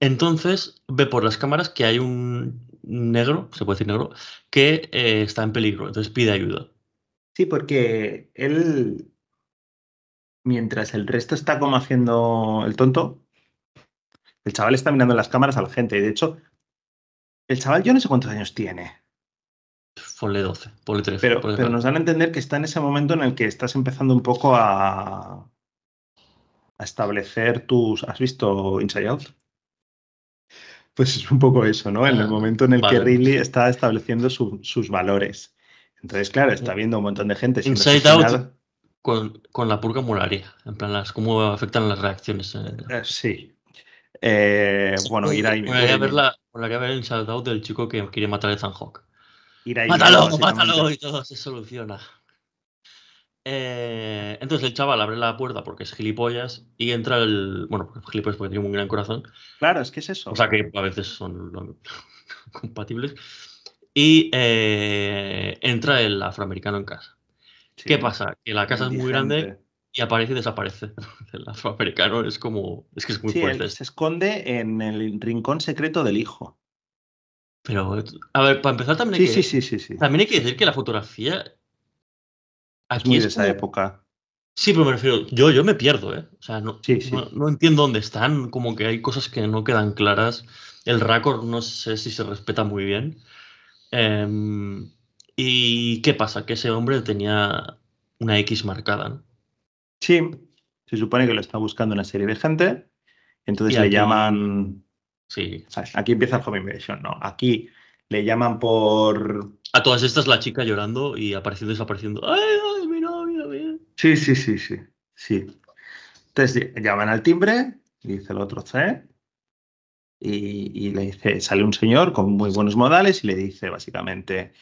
Entonces, ve por las cámaras que hay un negro, se puede decir negro, que eh, está en peligro, entonces pide ayuda. Sí, porque él, mientras el resto está como haciendo el tonto, el chaval está mirando las cámaras a la gente. Y de hecho, el chaval yo no sé cuántos años tiene. Ponle 12, ponle 13. Pero, nos dan a entender que está en ese momento en el que estás empezando un poco a, a establecer tus... ¿Has visto Inside Out? Pues es un poco eso, ¿no? En el ah, momento en el que Ridley está estableciendo sus valores. Entonces, claro, está viendo mm. un montón de gente. Out con, la purga muraria? en plan, las, cómo afectan las reacciones. Eh, eh, sí. Eh, bueno, ir ahí. ver, la, ver el Inside Out del chico que quiere matar a Ethan Hawk. mátalo, mátalo y todo se soluciona. Eh, entonces el chaval abre la puerta porque es gilipollas y entra el. Bueno, gilipollas porque tiene un gran corazón. Claro, es que es eso. O sea que a veces son compatibles. Y eh, entra el afroamericano en casa. ¿Qué pasa? Que la casa es muy grande y aparece y desaparece. El afroamericano es como. Es que es muy fuerte. se esconde en el rincón secreto del hijo. Pero, a ver, para empezar también hay sí, Sí, sí, sí, sí. También hay que decir que la fotografía Aquí esa época. Sí, pero me refiero, yo, yo me pierdo, ¿eh? O sea, no, entiendo dónde están, como que hay cosas que no quedan claras. El récord no sé si se respeta muy bien. Em, ¿Y qué pasa? Que ese hombre tenía una X marcada, ¿no? Sí, se supone que lo está buscando una serie de gente, entonces le llaman... Sí. Aquí empieza el Home Invasion, ¿no? Aquí le llaman por... A todas estas la chica llorando y apareciendo y desapareciendo. ¡Ay, ay Sí, sí, sí, sí, Entonces llaman al timbre, dice el otro C, y, le dice, sale un señor con muy buenos modales y le dice básicamente...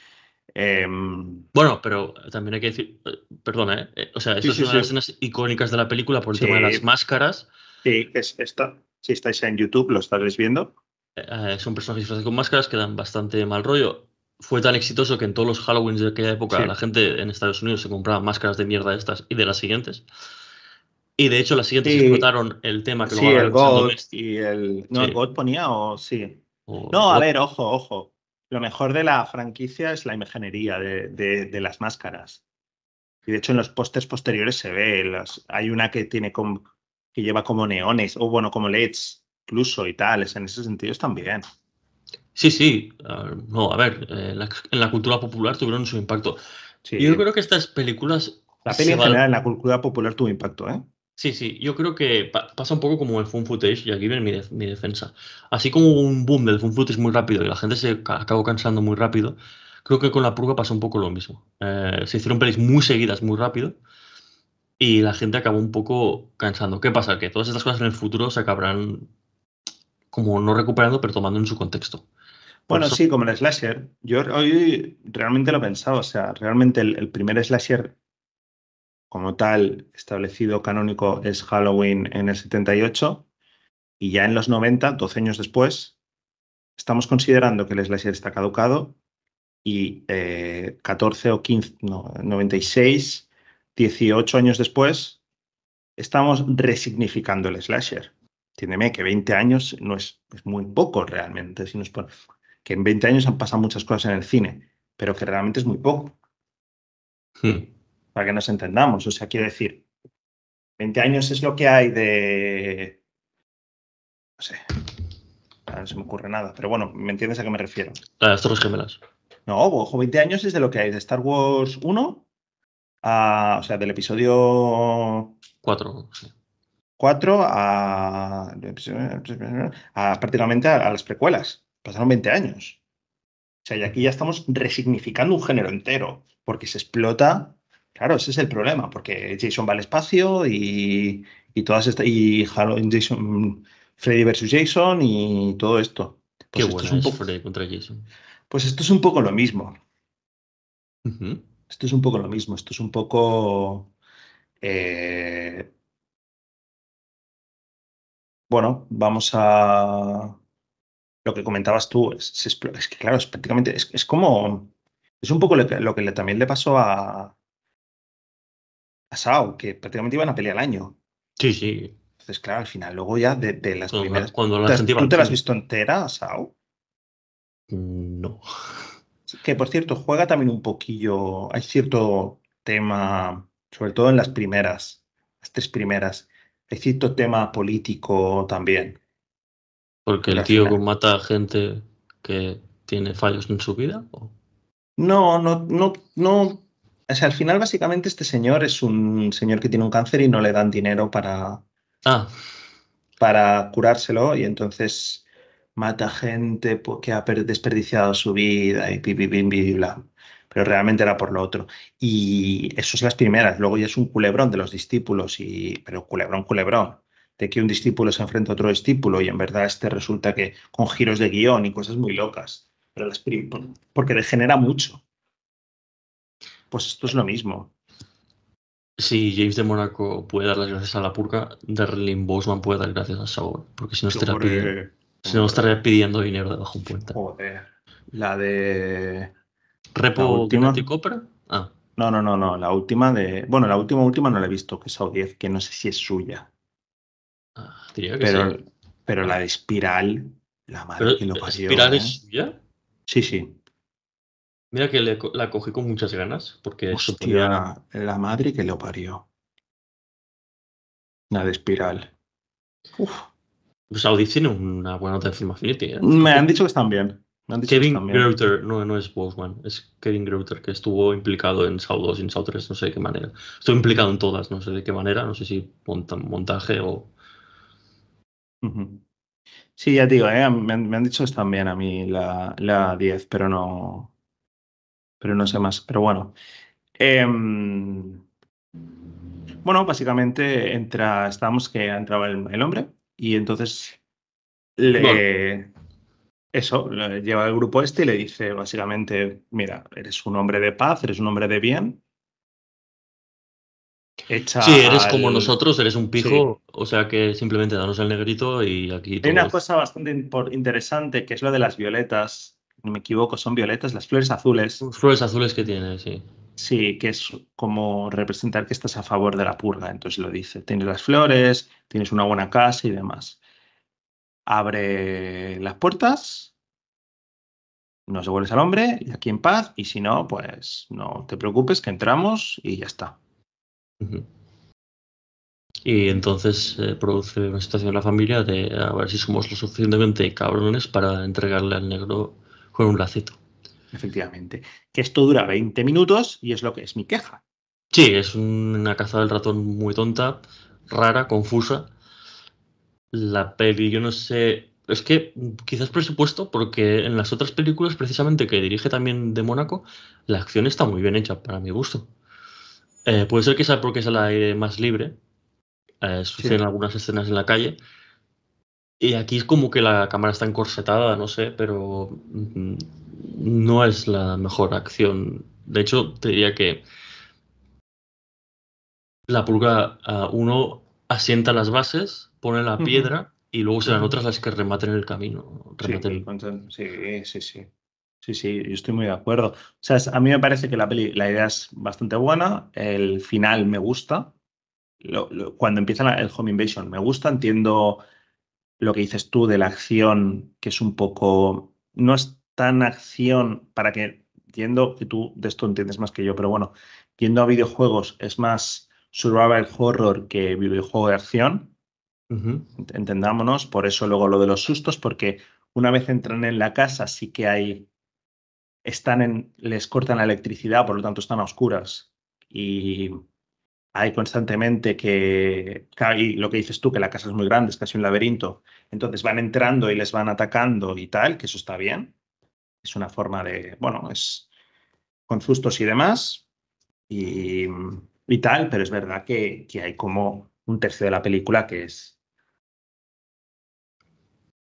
Em, bueno, pero también hay que decir, eh, perdona, eh, ¿eh? o sea, estas las escenas icónicas de la película por el tema de las máscaras. Sí, es esta. Si estáis en YouTube, lo estaréis viendo. Eh, son personajes con máscaras que dan bastante mal rollo fue tan exitoso que en todos los Halloweens de aquella época la gente en Estados Unidos se compraba máscaras de mierda estas y de las siguientes. Y de hecho las siguientes explotaron el tema que sí, el y el no el God ponía o sí. no, a ver, ojo, ojo. Lo mejor de la franquicia es la imaginería de, las máscaras. Y de hecho en los pósters posteriores se ve, las, hay una que tiene como, que lleva como neones o bueno, como LEDs incluso y tal, en ese sentido están bien. Sí, sí. Ah, no, a ver, eh, en la cultura popular tuvieron su impacto. Sí. Yo creo que estas películas. La peli en general en la cultura popular tuvo impacto, ¿eh? Sí, sí. Yo creo que pasa un poco como el Fun Footage, y aquí viene mi, defensa. Así como hubo un boom del Fun Footage muy rápido y la gente se acabó cansando muy rápido, creo que con la purga pasó un poco lo mismo. Eh, se hicieron pelis muy seguidas muy rápido y la gente acabó un poco cansando. ¿Qué pasa? Que todas estas cosas en el futuro se acabarán como no recuperando, pero tomando en su contexto. Bueno, sí, como el slasher. Yo hoy realmente lo he pensado. O sea, realmente el, primer slasher como tal establecido canónico es Halloween en el 78 y ya en los 90, 12 años después, estamos considerando que el slasher está caducado y eh, 14 o 15, no, 96, 18 años después, estamos resignificando el slasher. Entiéndeme que 20 años no es, es muy poco realmente. Si nos, que en 20 años han pasado muchas cosas en el cine, pero que realmente es muy poco. Hmm. Para que nos entendamos. O sea, quiero decir, 20 años es lo que hay de... No sé. No se me ocurre nada, pero bueno, ¿me entiendes a qué me refiero? A las Torres Gemelas. No, ojo, 20 años es de lo que hay, de Star Wars 1 a, o sea, del episodio 4, 4 a, prácticamente a, las precuelas pasaron 20 años. O sea, y aquí ya estamos resignificando un género entero, porque se explota. Claro, ese es el problema, porque Jason va al espacio y, y todas estas. Y Jason, Freddy versus Jason y todo esto. Pues Qué bueno es un poco, Freddy contra Jason. Pues esto es un poco lo mismo. Esto es un poco lo mismo. Esto es un poco. Eh, bueno, vamos a lo que comentabas tú, es, que claro, es prácticamente, es, es, como, es un poco lo que, le, también le pasó a, a Sao, que prácticamente iban a pelear al año. Sí, sí. Entonces, claro, al final, luego ya de, las primeras... Cuando te las has visto entera, Sao? No. Que, por cierto, juega también un poquillo, hay cierto tema, sobre todo en las primeras, las tres primeras, hay cierto tema político también porque el tío mata a gente que tiene fallos en su vida. ¿o? No, no, no, no. O sea, al final, básicamente, este señor es un señor que tiene un cáncer y no le dan dinero para. Ah. Para curárselo y entonces mata gente que ha desperdiciado su vida y bla. Pero realmente era por lo otro. Y eso es las primeras. Luego ya es un culebrón de los discípulos, y, pero culebrón, culebrón de que un discípulo se enfrenta a otro discípulo y en verdad este resulta que con giros de guión y cosas muy locas, pero las porque degenera mucho. Pues esto es lo mismo. Si James de Monaco puede dar las gracias a la purga, Darlin Bosman puede dar gracias a Saul, porque si no estaría, pidiendo, si no dinero debajo un puente. La de. ¿Repo Copra? Ah. No, no, no, no. La última de. Bueno, la última última no la he visto, que es 10, que no sé si es suya pero, pero la de Espiral, la madre que lo pasó. ¿Espiral es ¿eh? suya? Sí, sí. Mira que la cogí con muchas ganas, porque... Hostia, la madre que lo parió. La de Espiral. Uf. Pues tiene una buena nota de Film Me han dicho que están bien. Kevin Greuter, no, no es Wolfman, es Kevin Greuter, que estuvo implicado en saudos 2 y en Saw 3, no sé de qué manera. Estuvo implicado en todas, no sé de qué manera, no sé si montaje o, Sí, ya digo, eh, me, han, dicho que dicho también a mí la, la 10, pero no, pero no sé más. Pero bueno. Em, bueno, básicamente entra, estábamos que entraba el, hombre y entonces le, eso lleva al grupo este y le dice básicamente, mira, eres un hombre de paz, eres un hombre de bien, si sí, eres como nosotros, eres un pijo, o sea que simplemente danos el negrito y aquí... Hay una cosa bastante interesante que es lo de las violetas, no me equivoco, son violetas, las flores azules. flores azules que tiene, sí. Sí, que es como representar que estás a favor de la purga, entonces lo dice, tienes las flores, tienes una buena casa y demás. Abre las puertas, se vuelves al hombre y aquí en paz, y si no, pues no te preocupes que entramos y ya está. Y entonces se eh, produce una situación en la familia de a ver si somos lo suficientemente cabrones para entregarle al negro con un lacito. Efectivamente. Que esto dura 20 minutos y es lo que es mi queja. Sí, es una caza del ratón muy tonta, rara, confusa. La peli, yo no sé. Es que quizás presupuesto, porque en las otras películas, precisamente que dirige también de Mónaco, la acción está muy bien hecha, para mi gusto. Eh, puede ser que sea porque es el aire más libre. Eh, suceden algunas escenas en la calle. Y aquí es como que la cámara está encorsetada, no sé, pero mm, no es la mejor acción. De hecho, te diría que la pulga, ah, uno asienta las bases, pone la piedra y luego serán otras las que rematen el camino. sí, sí, sí. Sí, sí, yo estoy muy de acuerdo. O sea, a mí me parece que la peli, la idea es bastante buena, el final me gusta. cuando empieza el Home Invasion me gusta, entiendo lo que dices tú de la acción, que es un poco. No es tan acción para que. Entiendo que tú de esto entiendes más que yo, pero bueno, yendo a videojuegos es más survival horror que videojuego de acción. Entendámonos, por eso luego lo de los sustos, porque una vez entran en la casa sí que hay están en, les cortan la electricidad, por lo tanto están a oscuras. Y hay constantemente que, y lo que dices tú, que la casa es muy grande, es casi un laberinto. Entonces van entrando y les van atacando y tal, que eso está bien. Es una forma de, bueno, es con sustos y demás y, y tal, pero es verdad que hay como un tercio de la película que es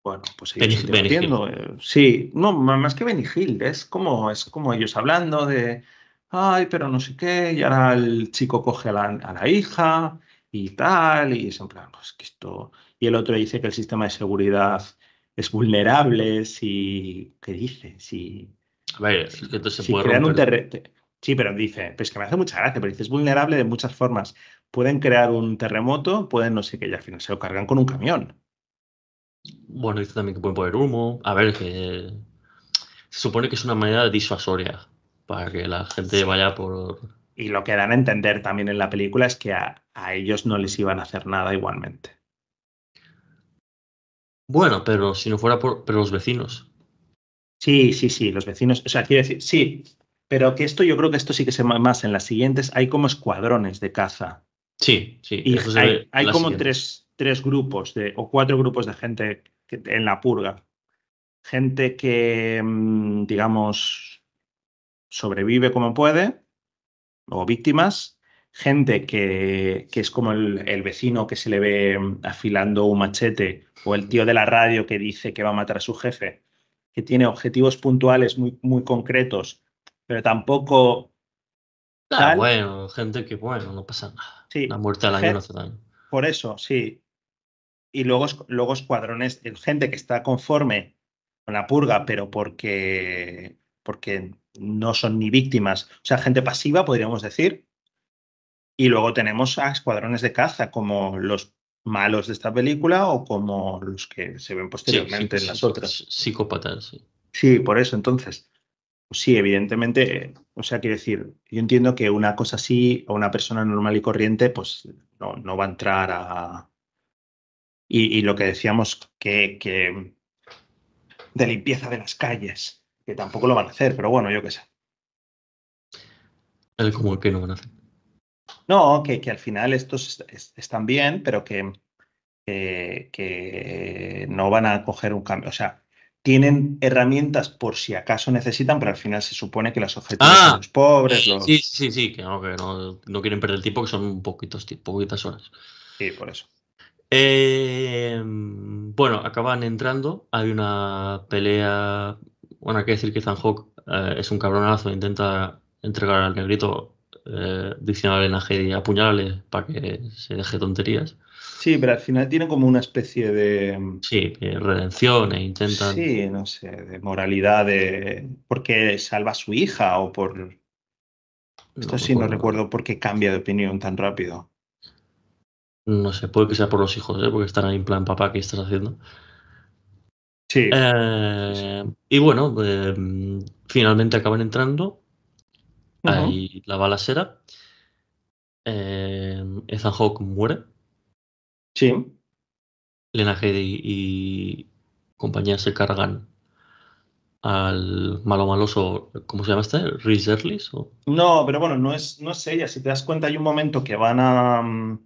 bueno, pues ellos eh, Sí, no, más que Benny es como, es como ellos hablando de, ay, pero no sé qué, y ahora el chico coge a la, hija y tal, y es en plan, pues que esto... Y el otro dice que el sistema de seguridad es vulnerable, si... ¿Qué dice? Si... A ver, entonces puede crean un Sí, pero dice, pues que me hace mucha gracia, pero dice, es vulnerable de muchas formas. Pueden crear un terremoto, pueden no sé qué, y al final se lo cargan con un camión. Bueno, dice también que pueden poner humo. A ver, que se supone que es una manera disuasoria para que la gente vaya por... Y lo que dan a entender también en la película es que a, ellos no les iban a hacer nada igualmente. Bueno, pero si no fuera por pero los vecinos. Sí, sí, sí, los vecinos. O sea, quiero decir, sí, pero que esto yo creo que esto sí que se más en las siguientes. Hay como escuadrones de caza. Sí, sí. Y hay, como tres, tres grupos de, o cuatro grupos de gente en la purga. Gente que, mm, digamos, sobrevive como puede, o víctimas, gente que, es como el, vecino que se le ve mm, afilando un machete, o el tío de la radio que dice que va a matar a su jefe, que tiene objetivos puntuales muy, muy concretos, pero tampoco... Ah, bueno, gente que, bueno, no pasa nada. la muerte al año no hace daño por eso, sí. Y luego, luego escuadrones, gente que está conforme con la purga, pero porque, porque no son ni víctimas. O sea, gente pasiva, podríamos decir. Y luego tenemos a escuadrones de caza, como los malos de esta película o como los que se ven posteriormente en las otras. Psicópatas, sí. Sí, por eso, entonces. Pues sí, evidentemente, o sea, quiero decir, yo entiendo que una cosa así o una persona normal y corriente, pues no, va a entrar a... Y, lo que decíamos que, de limpieza de las calles, que tampoco lo van a hacer, pero bueno, yo qué sé. ¿Cómo que no van a hacer? No, que, al final estos están bien, pero que, que, que no van a coger un cambio. O sea, tienen herramientas por si acaso necesitan, pero al final se supone que las ofrecen ah, son los pobres. Sí, sí, sí, que, no, quieren perder el tiempo, que son poquitas horas. Sí, por eso. Eh, bueno, acaban entrando, hay una pelea, bueno, hay que decir que Zanhok eh, es un cabronazo, intenta entregar al negrito eh, diccionar el y apuñalarle para que se deje tonterías. Sí, pero al final tiene como una especie de. Sí, redención e intenta Sí, no sé, de moralidad, de. porque salva a su hija o por. Esto sí no recuerdo por qué cambia de opinión tan rápido. No sé, puede que sea por los hijos, ¿eh? porque están ahí en plan, papá, ¿qué estás haciendo? Sí. Eh, y bueno, finalmente acaban entrando la balacera. Eh, Ethan Hawk muere. Sí. Lena Headey y compañía se cargan al malo maloso, ¿cómo se llama este? ¿Rhys No, pero bueno, no es, no es ella. Si te das cuenta, hay un momento que van a.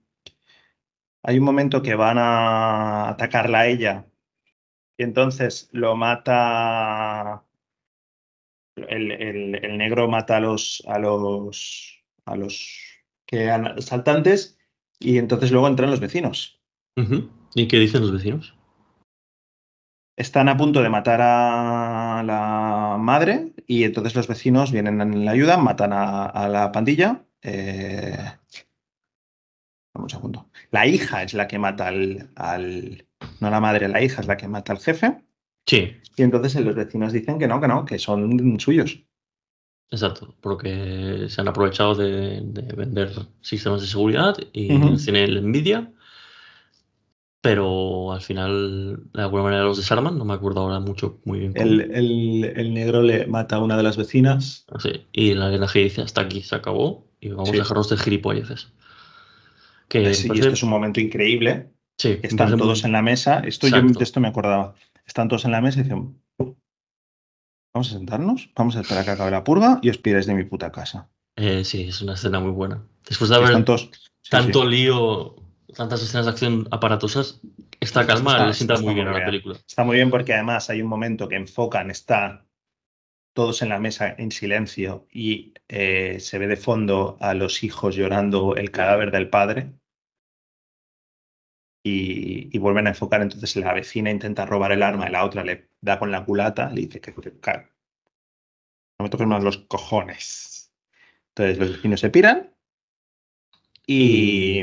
Hay un momento que van a atacarla a ella. Y entonces lo mata el, negro mata a los, a los, a los que asaltantes y entonces luego entran los vecinos. ¿Y qué dicen los vecinos? Están a punto de matar a la madre y entonces los vecinos vienen en la ayuda, matan a, la pandilla. Eh, vamos a La hija es la que mata al, al, No la madre, la hija es la que mata al jefe. Sí. Y entonces los vecinos dicen que no, que no, que son suyos. Exacto, porque se han aprovechado de, vender sistemas de seguridad y tienen el Nvidia, pero al final de alguna manera los desarman, no me acuerdo ahora mucho muy bien. El, negro le mata a una de las vecinas. Sí, y la gente dice hasta aquí, se acabó y vamos a dejarnos de gilipolleces. Que pues sí, este es un momento increíble. Sí, están todos en la mesa. Esto yo esto me acordaba. Están todos en la mesa y dicen, vamos a sentarnos, vamos a esperar a que acabe la purga y os piráis de mi puta casa. Eh, sí, es una escena muy buena. Después de haber tantos, tanto lío, tantas escenas de acción aparatosas, esta calma le sienta muy bien a la película. Está muy bien porque además hay un momento que enfocan, está todos en la mesa en silencio y eh, se ve de fondo a los hijos llorando el cadáver del padre y, vuelven a enfocar. Entonces la vecina intenta robar el arma y la otra le da con la culata, le dice que, no me toques más los cojones. Entonces los vecinos se piran y,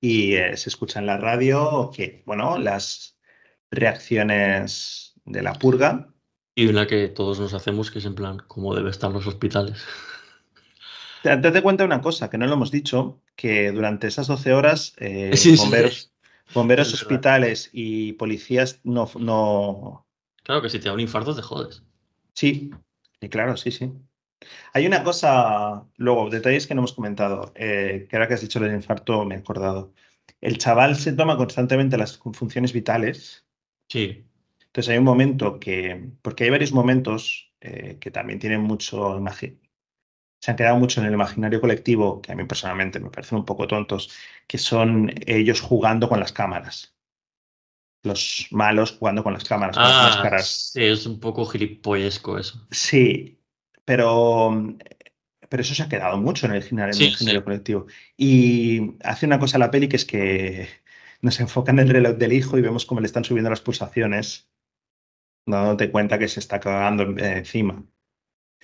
eh, se escucha en la radio que, bueno, las reacciones de la purga. Y una que todos nos hacemos, que es en plan, ¿cómo deben estar los hospitales? Date cuenta de una cosa, que no lo hemos dicho, que durante esas 12 horas eh, bomberos... Bomberos hospitales y policías no, no. Claro que si te da un infarto te jodes. Sí, y claro, sí, sí. Hay una cosa, luego, detalles que no hemos comentado, eh, que ahora que has dicho el infarto me he acordado. El chaval se toma constantemente las funciones vitales. Sí. Entonces hay un momento que, porque hay varios momentos eh, que también tienen mucho, se han quedado mucho en el imaginario colectivo, que a mí personalmente me parecen un poco tontos, que son ellos jugando con las cámaras. Los malos jugando con las cámaras. con ah, máscaras. es un poco gilipollesco eso. Sí, pero, pero eso se ha quedado mucho en el, imaginario colectivo. Y hace una cosa la peli que es que nos enfocan en el reloj del hijo y vemos cómo le están subiendo las pulsaciones, dándote cuenta que se está cagando encima.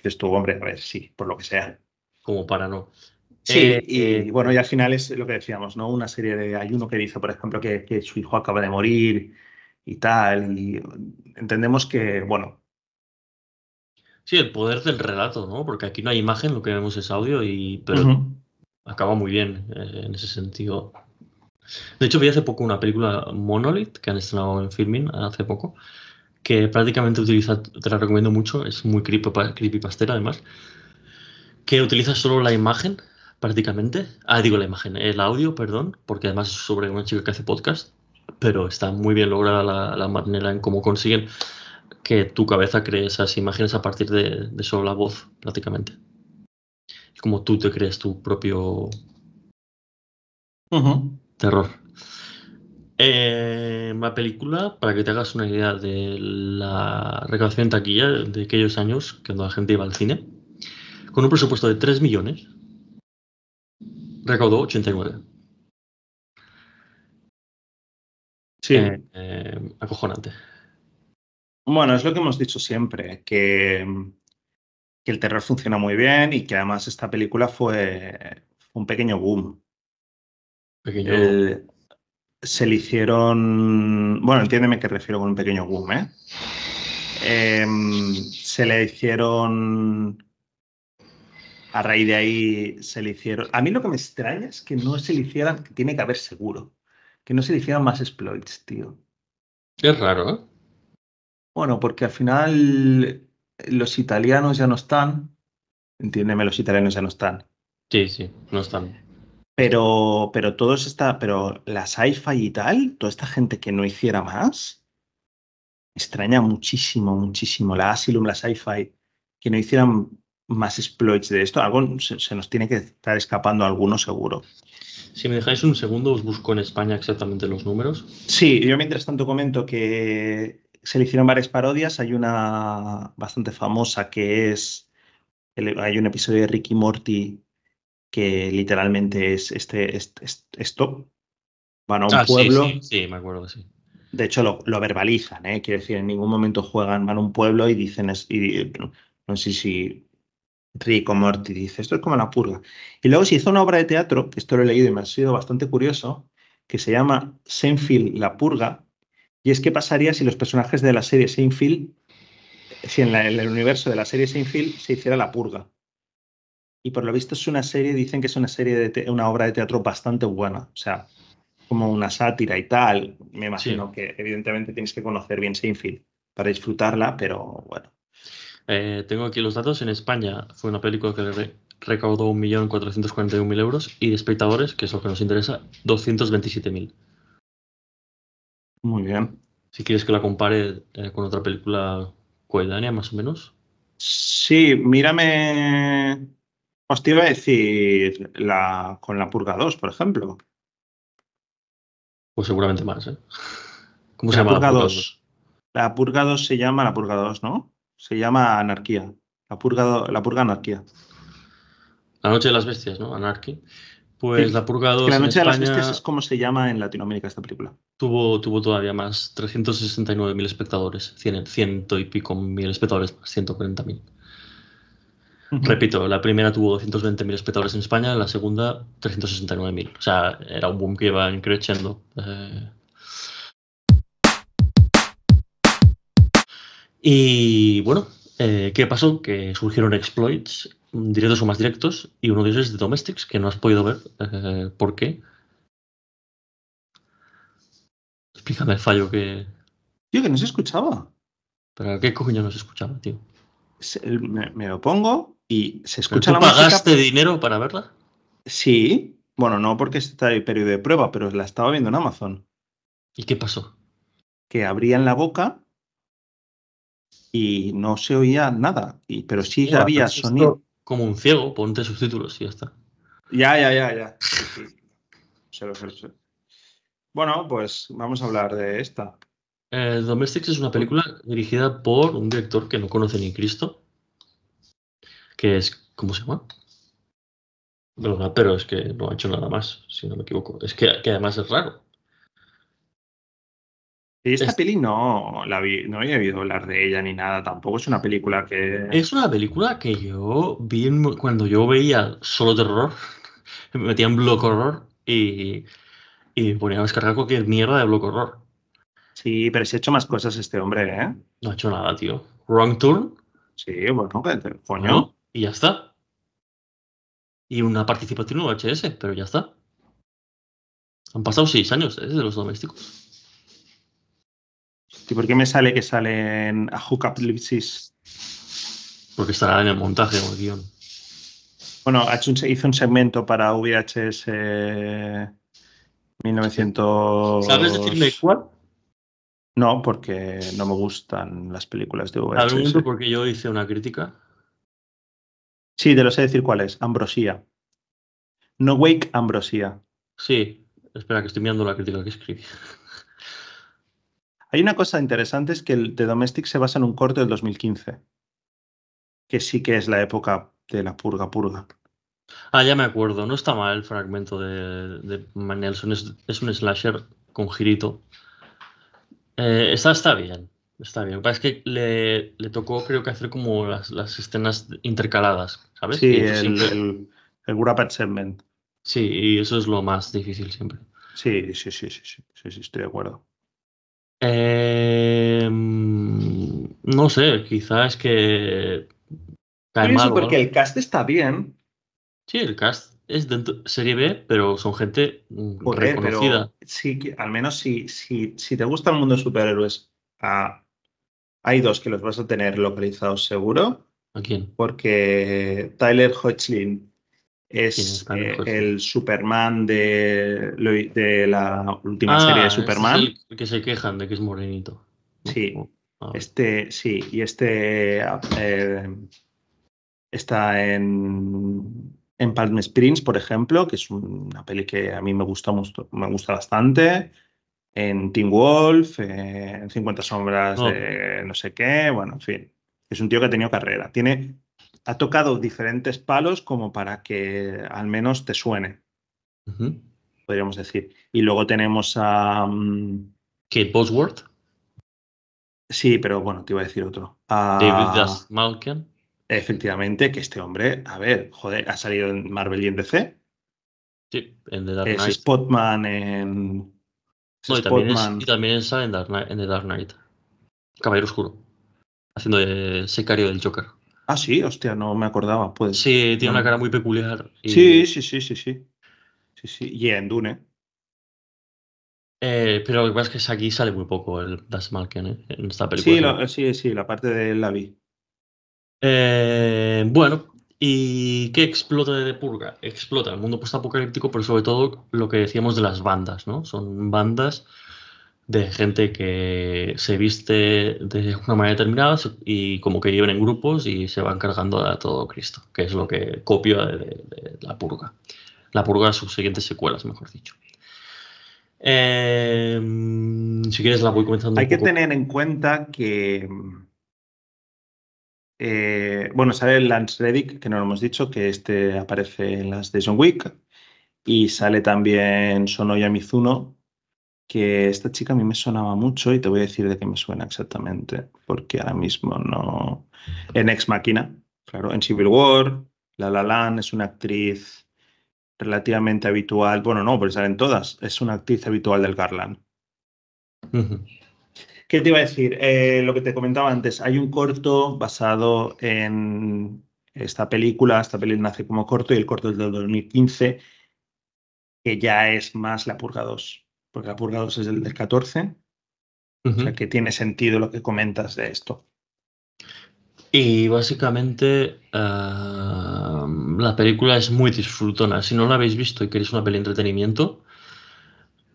Dices tú, hombre, a ver, sí, por lo que sea. Como para no. Sí, eh, y, eh, bueno, y al final es lo que decíamos, ¿no? Una serie de. Hay uno que dice, por ejemplo, que, su hijo acaba de morir y tal, y entendemos que, bueno. Sí, el poder del relato, ¿no? Porque aquí no hay imagen, lo que vemos es audio, y pero acaba muy bien eh, en ese sentido. De hecho, vi hace poco una película Monolith que han estrenado en Filmin hace poco, que prácticamente utiliza, te la recomiendo mucho, es muy creepypastera además, que utiliza solo la imagen prácticamente, ah, digo la imagen, el audio, perdón, porque además es sobre una chica que hace podcast, pero está muy bien lograda la, manera en cómo consiguen que tu cabeza cree esas imágenes a partir de, solo la voz prácticamente. Es como tú te crees tu propio terror. Eh, la película, para que te hagas una idea de la recaudación taquilla de aquellos años cuando la gente iba al cine, con un presupuesto de 3 millones, recaudó 89. Sí. Eh, eh, acojonante. Bueno, es lo que hemos dicho siempre, que, el terror funciona muy bien y que además esta película fue, un pequeño boom. Pequeño boom se le hicieron, bueno, entiéndeme que refiero con un pequeño boom, ¿eh? Em, se le hicieron, a raíz de ahí se le hicieron, a mí lo que me extraña es que no se le hicieran, que tiene que haber seguro, que no se le hicieran más exploits, tío. Es raro, ¿eh? Bueno, porque al final eh, los italianos ya no están, entiéndeme, los italianos ya no están. Sí, sí, no están. Pero, pero esta, pero la sci-fi y tal, toda esta gente que no hiciera más, extraña muchísimo, muchísimo la Asylum, la sci-fi, que no hicieran más exploits de esto. Algo se, nos tiene que estar escapando alguno seguro. Si me dejáis un segundo, os busco en España exactamente los números. Sí, yo mientras tanto comento que se le hicieron varias parodias. Hay una bastante famosa que es, hay un episodio de Ricky Morty que literalmente es este, esto Van a un ah, pueblo. Sí, me acuerdo, De hecho, lo, verbalizan, ¿eh? Quiere decir, en ningún momento juegan, van a un pueblo y dicen, no, sé si Rick o dice, esto es como la purga. Y luego se hizo una obra de teatro, que esto lo he leído y me ha sido bastante curioso, que se llama Seinfeld, la purga. Y es que pasaría si los personajes de la serie Seinfeld, si en el universo de la serie Seinfeld se hiciera la purga y por lo visto es una serie, dicen que es una serie de una obra de teatro bastante buena, o sea, como una sátira y tal. Me imagino que evidentemente tienes que conocer bien Seinfeld para disfrutarla, pero bueno. Eh, tengo aquí los datos. En España fue una película que recaudó 1.441.000 euros y de espectadores, que es lo que nos interesa, 227.000. Muy bien. Si quieres que la compare eh, con otra película coedánea, más o menos. Sí, mírame os te iba a decir la, con la Purga 2, por ejemplo. Pues seguramente más, ¿eh? ¿Cómo la se llama Purga la Purga 2? La Purga 2 se llama la Purga 2, ¿no? Se llama Anarquía. La Purga, la Purga Anarquía. La Noche de las Bestias, ¿no? Anarquía. Pues la Purga 2. la Noche de las Bestias es como se llama en Latinoamérica esta película. Tuvo, tuvo todavía más, 369.000 espectadores, 100, ciento y pico mil espectadores, 140.000. Repito, la primera tuvo 220.000 espectadores en España, la segunda 369.000. O sea, era un boom que iba creciendo. Eh, y bueno, eh, ¿qué pasó? Que surgieron exploits, directos o más directos, y uno de ellos es de Domestics, que no has podido ver. Eh, ¿Por qué? Explícame el fallo que. Tío, que no se escuchaba. ¿Pero qué coño no se escuchaba, tío? Me, me, lo y se escucha tú pagaste dinero para verla? Sí. Bueno, no porque está el periodo de prueba, pero la estaba viendo en Amazon. ¿Y qué pasó? Que abrían la boca y no se oía nada, y, pero sí había sonido. Como un ciego, ponte subtítulos y ya está. Ya, ya, ya, ya. Bueno, pues vamos a hablar de esta. Eh, Domestics es una película dirigida por un director que no conoce ni Cristo, que es, ¿cómo se llama? pero es que no ha hecho nada más, si no me equivoco. Es que, además es raro. Y esta peli no la vi, no he oído hablar de ella ni nada, tampoco es una película que... Es una película que yo vi cuando yo veía solo terror, me metía en bloco horror y, y ponía a descargar cualquier mierda de bloque horror. Sí, pero se ha hecho más cosas este hombre, ¿eh? No ha hecho nada, tío. Wrong Turn. Sí, bueno, coño. Y ya está. Y una participación en VHS pero ya está. Han pasado seis años desde ¿eh? los domésticos. ¿Y por qué me sale que salen a Lipsis? Porque estará en el montaje o el guión. Bueno, hizo un segmento para VHS 1900. Eh, ¿Sabes decirme cuál? No, porque no me gustan las películas de VHS. porque yo hice una crítica Sí, te lo sé decir cuál es. Ambrosía. No Wake Ambrosía. Sí, espera que estoy mirando la crítica que escribí. Hay una cosa interesante, es que el The Domestic se basa en un corte del 2015, que sí que es la época de la purga purga. Ah, ya me acuerdo, no está mal el fragmento de, de es, un slasher con girito. Eh, está, está bien, Está bien. Es que le, tocó, creo que hacer como las, escenas intercaladas, ¿sabes? Sí, el, el, Segment. Sí, y eso es lo más difícil siempre. Sí, sí, sí, sí, sí, sí, estoy de acuerdo. Em, no sé, quizás es que. Pero porque el cast está bien. Sí, el cast es dentro, serie B, pero son gente mm, reconocida. sí, al menos si, si, si te gusta el mundo de superhéroes, hay dos que los vas a tener localizados seguro. ¿A quién? Porque Tyler Hoechlin es, eh, el Superman de, la última ah, serie de Superman. que se quejan de que es morenito. Sí. Oh, ah. este, sí, y este eh, está en, en Palm Springs, por ejemplo, que es una peli que a mí me gusta, me gusta bastante en Teen Wolf, en 50 sombras de no sé qué, bueno, en fin. Es un tío que ha tenido carrera. Tiene, ha tocado diferentes palos como para que al menos te suene. Podríamos decir. Y luego tenemos a. Mm, Kate Bosworth. Sí, pero bueno, te iba a decir otro. David Malkin. Efectivamente, que este hombre, a ver, joder, ha salido en Marvel y en DC. Sí, en The Dark Knight. Es Spotman en y, también sale en, The Dark Knight. Caballero Oscuro. Haciendo el secario del Joker. Ah, sí, hostia, no me acordaba. Pues, sí, tiene una cara muy peculiar. Sí, sí, sí, sí, sí, sí. Sí, Y en Dune. Eh, pero lo que pasa es que aquí sale muy poco el Das Malken ¿eh? en esta película. Sí, sí, sí, la parte de la vi. Eh, bueno, ¿Y qué explota de Purga? Explota el mundo postapocalíptico, pero sobre todo lo que decíamos de las bandas, ¿no? Son bandas de gente que se viste de una manera determinada y como que viven en grupos y se van cargando a todo Cristo, que es lo que copia de, la Purga. La Purga, sus siguientes secuelas, mejor dicho. Eh, si quieres, la voy comenzando. Hay que tener en cuenta que mm, eh, bueno, sale Lance Reddick, que no lo hemos dicho, que este aparece en las de Week. Y sale también Sonoya Mizuno, que esta chica a mí me sonaba mucho y te voy a decir de qué me suena exactamente, porque ahora mismo no. En Ex Máquina, claro, en Civil War, La La es una actriz relativamente habitual, bueno, no, pero salen todas, es una actriz habitual del Garland. ¿Qué te iba a decir? Eh, lo que te comentaba antes, hay un corto basado en esta película, esta película nace como corto y el corto es del 2015, que ya es más La Purga 2, porque La Purga 2 es del 14, o sea que tiene sentido lo que comentas de esto. Y básicamente eh, la película es muy disfrutona. Si no la habéis visto y queréis una peli de entretenimiento,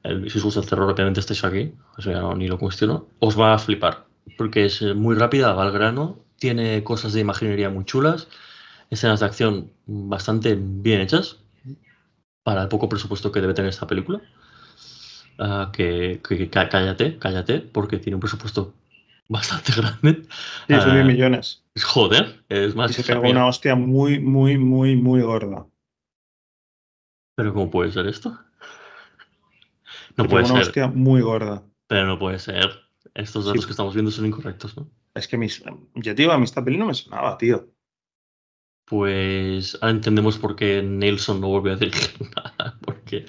el terror rápidamente estáis aquí, eso ya ni lo cuestiono, os va a flipar, porque es eh, muy rápida, va al grano, tiene cosas de imaginería muy chulas, escenas de acción bastante bien hechas, para el poco presupuesto que debe tener esta película. Ah, que, cállate, cállate, porque tiene un presupuesto bastante grande. y son 10 ah, millones. Joder, es más. Y se pega una hostia muy, muy, muy, muy gorda. Pero ¿cómo puede ser esto? No puede una ser. hostia muy gorda. Pero no puede ser. Estos datos que estamos viendo son incorrectos, ¿no? Es que mis, ya a mí esta no me sonaba, tío. Pues entendemos por qué Nelson no volvió a dirigir nada. Porque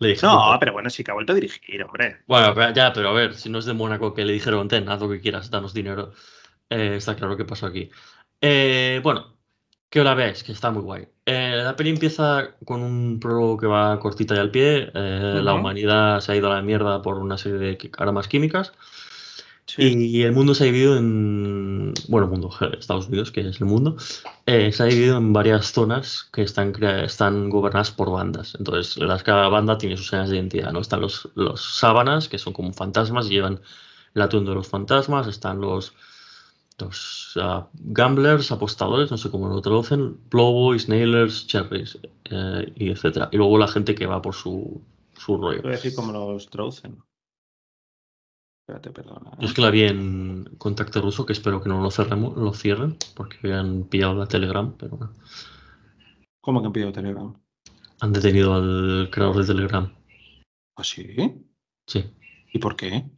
le No, pero bueno, sí que ha vuelto a dirigir, hombre. Bueno, ya, pero a ver, si no es de Mónaco que le dijeron, ten, haz lo que quieras, danos dinero. Eh, está claro que pasó aquí. Eh, bueno, que la ves? que está muy guay. Eh, la peli empieza con un prólogo que va cortita y al pie. Eh, la humanidad se ha ido a la mierda por una serie de armas químicas. Y el mundo se ha dividido en. Bueno, el mundo, Estados Unidos, que es el mundo, eh, se ha dividido en varias zonas que están, están gobernadas por bandas. Entonces, las, cada banda tiene sus señas de identidad, ¿no? Están los, los sábanas, que son como fantasmas, llevan el atuendo de los fantasmas, están los Ah, gamblers, apostadores, no sé cómo lo traducen, plowboys, nailers, cherries, etc. Eh, y etcétera. Y luego la gente que va por su, su rollo. Voy a decir cómo los traducen. Espérate, perdona. Eh. es que la vi en contacto ruso, que espero que no lo, cierren, porque han pillado la Telegram, pero ¿Cómo que han pillado Telegram? Han detenido al creador de Telegram. ¿Ah, sí? Sí. ¿Y por qué?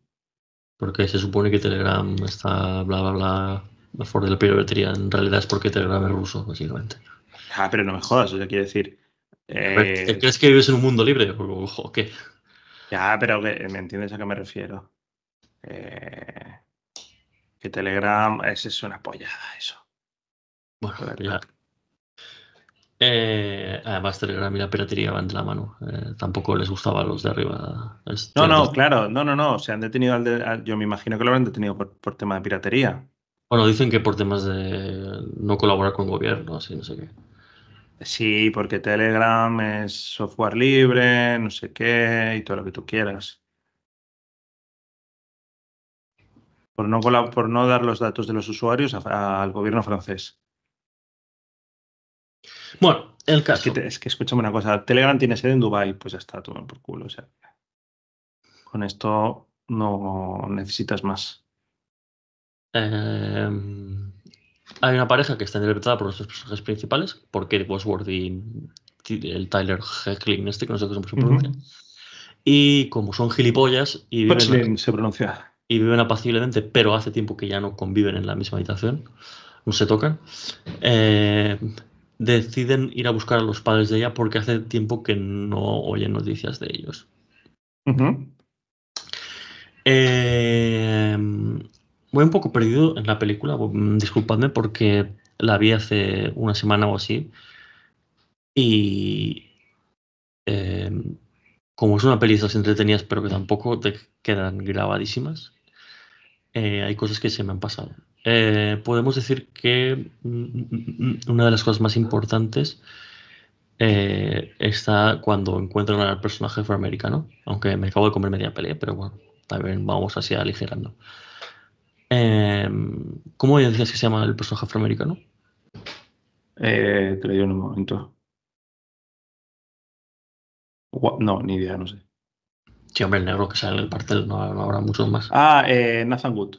porque se supone que Telegram está bla bla bla a favor de la piratería. En realidad es porque Telegram es ruso, básicamente. Ah, pero no me jodas, eso quiere decir. Eh, ¿Crees que vives en un mundo libre? Ojo, ¿qué? Ya, pero ¿me entiendes a qué me refiero? Eh, que Telegram es, es una pollada, eso. Bueno, ya. Eh, además, Telegram y la piratería van de la mano. Eh, tampoco les gustaba a los de arriba. Este no, no, claro, no, no, no. Se han detenido al de, yo me imagino que lo habrán detenido por, tema de piratería. Bueno, dicen que por temas de no colaborar con gobierno, así no sé qué. Sí, porque Telegram es software libre, no sé qué, y todo lo que tú quieras. Por no, por no dar los datos de los usuarios al gobierno francés. Bueno, el caso. Es que, te, escúchame una cosa, Telegram tiene sede en Dubai, pues ya está, todo por culo. O sea, con esto no necesitas más. Em, hay una pareja que está interpretada por los dos personajes principales, porque Bosworth y el Tyler Heckling, este que no sé cómo se pronuncia. Y como son gilipollas y viven, pues se pronuncia. y viven apaciblemente, pero hace tiempo que ya no conviven en la misma habitación, no se tocan, eh, deciden ir a buscar a los padres de ella porque hace tiempo que no oyen noticias de ellos. Em, voy un poco perdido en la película, mm, disculpadme porque la vi hace una semana o así. Y em, como es una peli entretenida entretenidas, pero que tampoco te quedan grabadísimas, eh, hay cosas que se me han pasado. Eh, podemos decir que mm, mm, mm, una de las cosas más importantes eh, está cuando encuentran al personaje afroamericano, aunque me acabo de comer media pelea, pero bueno, también vamos así aligerando. Em, ¿Cómo decías que se llama el personaje afroamericano? Eh, te lo en un momento. No, ni idea, no sé. Sí, hombre, el negro que sale en el cartel, no, habrá muchos más. Ah, Nathan Wood.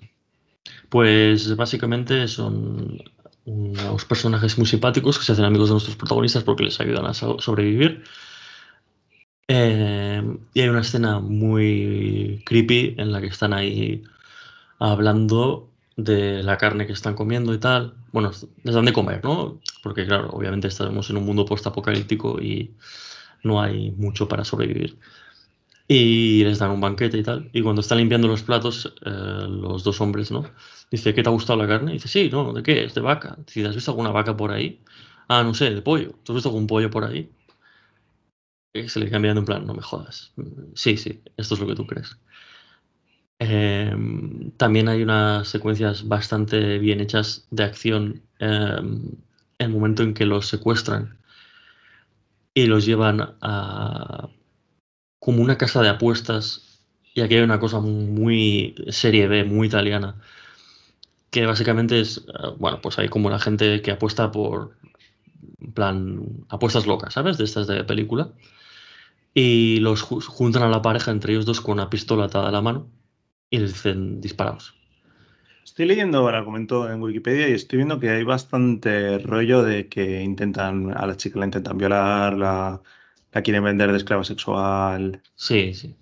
Pues básicamente son unos personajes muy simpáticos que se hacen amigos de nuestros protagonistas porque les ayudan a sobrevivir. Eh, y hay una escena muy creepy en la que están ahí hablando de la carne que están comiendo y tal. Bueno, les dan de comer, ¿no? Porque claro, obviamente estamos en un mundo post-apocalíptico y no hay mucho para sobrevivir y les dan un banquete y tal. Y cuando están limpiando los platos, eh, los dos hombres, ¿no? Dice, ¿qué te ha gustado la carne? Dice, sí, no, ¿de qué? Es de vaca. Si ¿has visto alguna vaca por ahí? Ah, no sé, de pollo. ¿Tú has visto algún pollo por ahí? se le cambian un plan, no me jodas. Sí, sí, esto es lo que tú crees. Em, también hay unas secuencias bastante bien hechas de acción em, el momento en que los secuestran y los llevan a como una casa de apuestas, y aquí hay una cosa muy serie B, muy italiana, que básicamente es, eh, bueno, pues hay como la gente que apuesta por, plan, apuestas locas, ¿sabes? De estas de película. Y los juntan a la pareja entre ellos dos con una pistola atada a la mano y les dicen disparaos. Estoy leyendo ahora, argumento en Wikipedia y estoy viendo que hay bastante rollo de que intentan, a la chica la intentan violar, la, la quieren vender de esclava sexual. Sí, sí.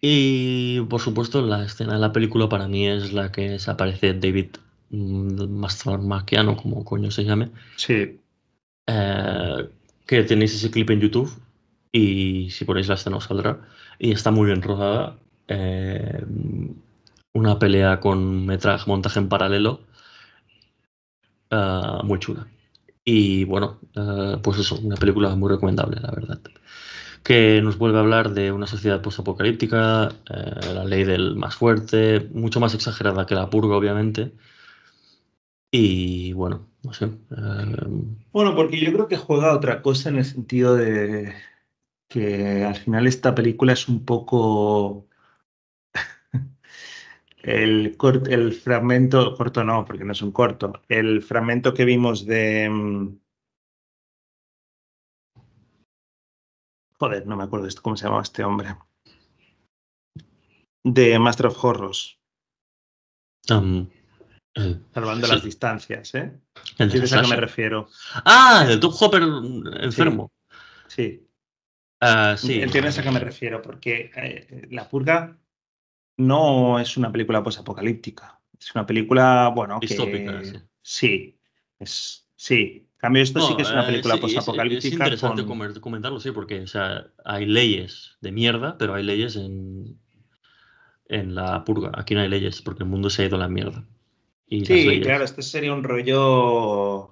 Y por supuesto, la escena de la película para mí es la que se aparece David mm, Mastromachiano, como coño se llame. Sí. Eh, que tenéis ese clip en YouTube y si ponéis la escena os saldrá. Y está muy bien rodada. Eh, una pelea con metraje, montaje en paralelo. Eh, muy chula. Y bueno, eh, pues eso, una película muy recomendable, la verdad. Que nos vuelve a hablar de una sociedad postapocalíptica, apocalíptica eh, la ley del más fuerte, mucho más exagerada que la purga, obviamente. Y bueno, no sé. Eh, bueno, porque yo creo que juega otra cosa en el sentido de que al final esta película es un poco el, el fragmento, corto no, porque no es un corto, el fragmento que vimos de... Mm, joder, no me acuerdo cómo se llamaba este hombre. De Master of Horrors. Salvando las distancias, ¿eh? ¿Entiendes a qué me refiero? Ah, el Doug Hopper mm, enfermo. Sí. sí. Ah, Entiendes a qué me refiero, porque eh, la purga no es una película apocalíptica, Es una película, bueno, distópica. Sí. sí, es, sí. En cambio, esto sí que es una eh, película posapocalíptica. Es, interesante comentarlo, sí, porque hay leyes de mierda, pero hay leyes en, en la purga. Aquí no hay leyes porque el mundo se ha ido a la mierda. sí, claro, este sería un rollo.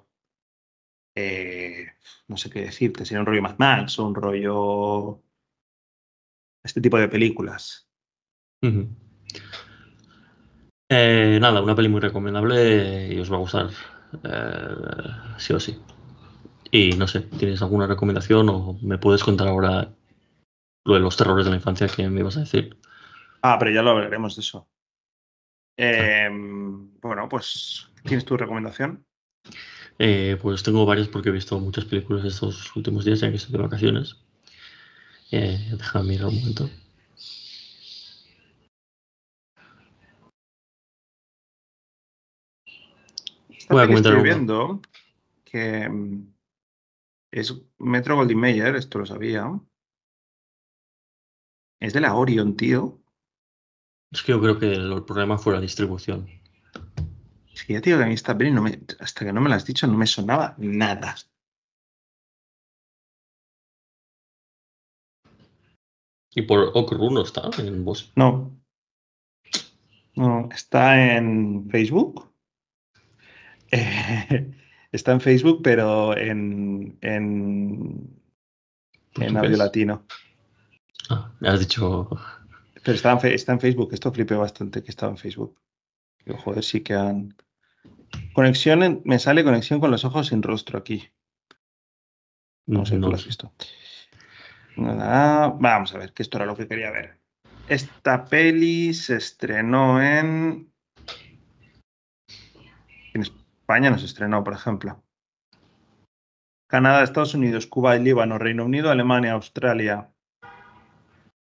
Eh, no sé qué decirte, sería un rollo Mad Max o un rollo. Este tipo de películas. Eh, nada, una peli muy recomendable y os va a gustar, eh, sí o sí. Y no sé, ¿tienes alguna recomendación o me puedes contar ahora lo de los terrores de la infancia que me ibas a decir? Ah, pero ya lo hablaremos de eso. Em, bueno, pues, ¿tienes tu recomendación? Eh, pues tengo varias porque he visto muchas películas estos últimos días, ya que estoy de vacaciones. Eh, déjame mirar un momento. Esta estoy viendo, que mm, es Metro Goldie Mayer, esto lo sabía. Es de la Orion, tío. Es que yo creo que el problema fue la distribución. Es que ya tío, que a mí está bien hasta que no me lo has dicho no me sonaba nada. ¿Y por Okru no está en No. No, está en Facebook. está en Facebook, pero en, en, en audio latino. me ah, has dicho. Pero está en, Facebook, esto flipé bastante que estaba en Facebook. joder, sí que han. Conexión, me sale conexión con los ojos sin rostro aquí. No sé si no. lo has visto. Nada, vamos a ver, que esto era lo que quería ver. Esta peli se estrenó en España no se estrenó, por ejemplo. Canadá, Estados Unidos, Cuba, Líbano, Reino Unido, Alemania, Australia,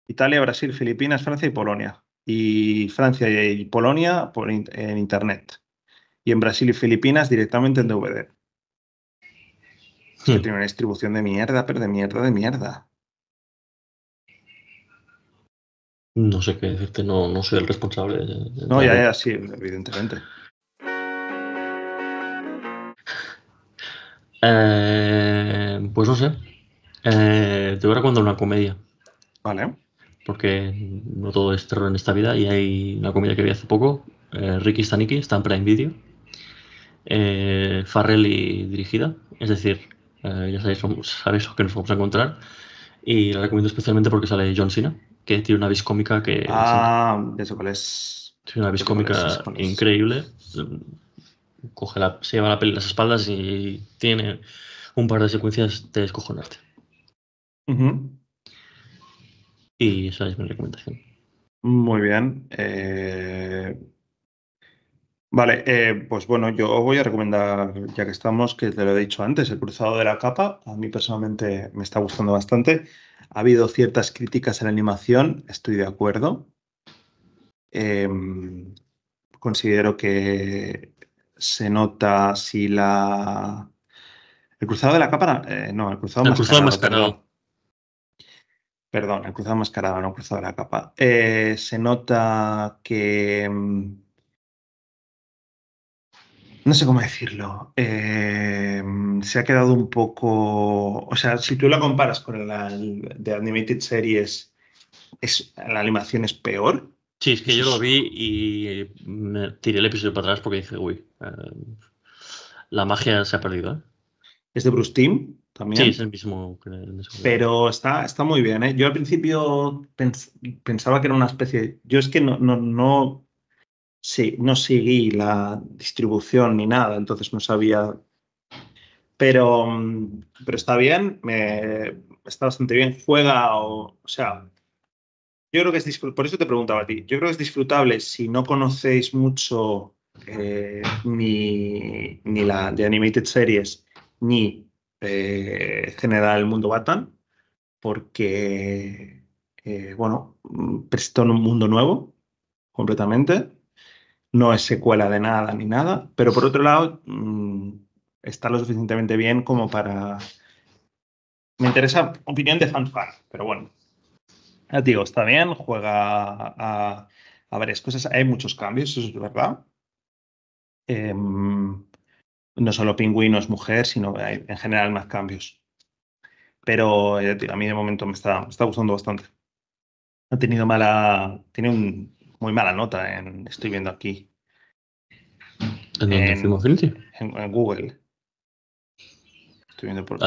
Italia, Brasil, Filipinas, Francia y Polonia. Y Francia y Polonia por en Internet. Y en Brasil y Filipinas directamente en DVD. Hmm. tiene una distribución de mierda, pero de mierda, de mierda. No sé qué decirte, no, no soy el responsable. no, ya, es así, evidentemente. Eh, pues no sé. Eh, te voy a recomendar una comedia. Vale. Porque no todo es terror en esta vida y hay una comedia que vi hace poco, eh, Ricky Staniki, está en Prime Video. Eh, Farrelly dirigida, es decir, eh, ya sabéis, sabéis lo que nos vamos a encontrar. Y la recomiendo especialmente porque sale John Cena, que tiene una vis cómica que... Ah, eso cuál es. Tiene una vis cómica increíble se lleva la peli las espaldas y tiene un par de secuencias de descojonarte. Y esa es mi recomendación. Muy bien. Eh, vale, eh, pues bueno, yo voy a recomendar, ya que estamos, que te lo he dicho antes, el cruzado de la capa. A mí personalmente me está gustando bastante. Ha habido ciertas críticas en la animación, estoy de acuerdo. Em, considero que se nota si la. El cruzado de la capa. Eh, no, el cruzado, el cruzado Perdón. el cruzado mascarado, no el cruzado de la capa. Eh, se nota que. Mm, no sé cómo decirlo. Eh, se ha quedado un poco. O sea, si tú lo comparas con el de Animated Series, es, la animación es peor Sí, es que yo lo vi y eh, me tiré el episodio para atrás porque dije, uy, eh, la magia se ha perdido. ¿eh? Es de Bruce Team también. Sí, es el mismo. Pero está, está muy bien. Yo al principio pensaba que era una especie. Yo es que no, no, no, sí, seguí la distribución ni nada, entonces no sabía. Pero, mm, pero está bien, está bastante bien. Juega, o, o sea, yo creo que es por eso te preguntaba a ti. Yo creo que es disfrutable si no conocéis mucho eh, ni, la de Animated Series ni eh, general el mundo Batman, porque, eh, bueno, es un mundo nuevo completamente. No es secuela de nada ni nada, pero por otro lado, mm, está lo suficientemente bien como para. Me interesa opinión de fan, pero bueno, Ah, digo, está bien, juega a, a, varias cosas. Hay muchos cambios, eso es verdad. Em, no solo pingüinos mujer, sino en general más cambios. Pero a mí de momento me está, gustando bastante. Ha tenido mala. Tiene un, muy mala nota, en, estoy viendo aquí. ¿En, Google.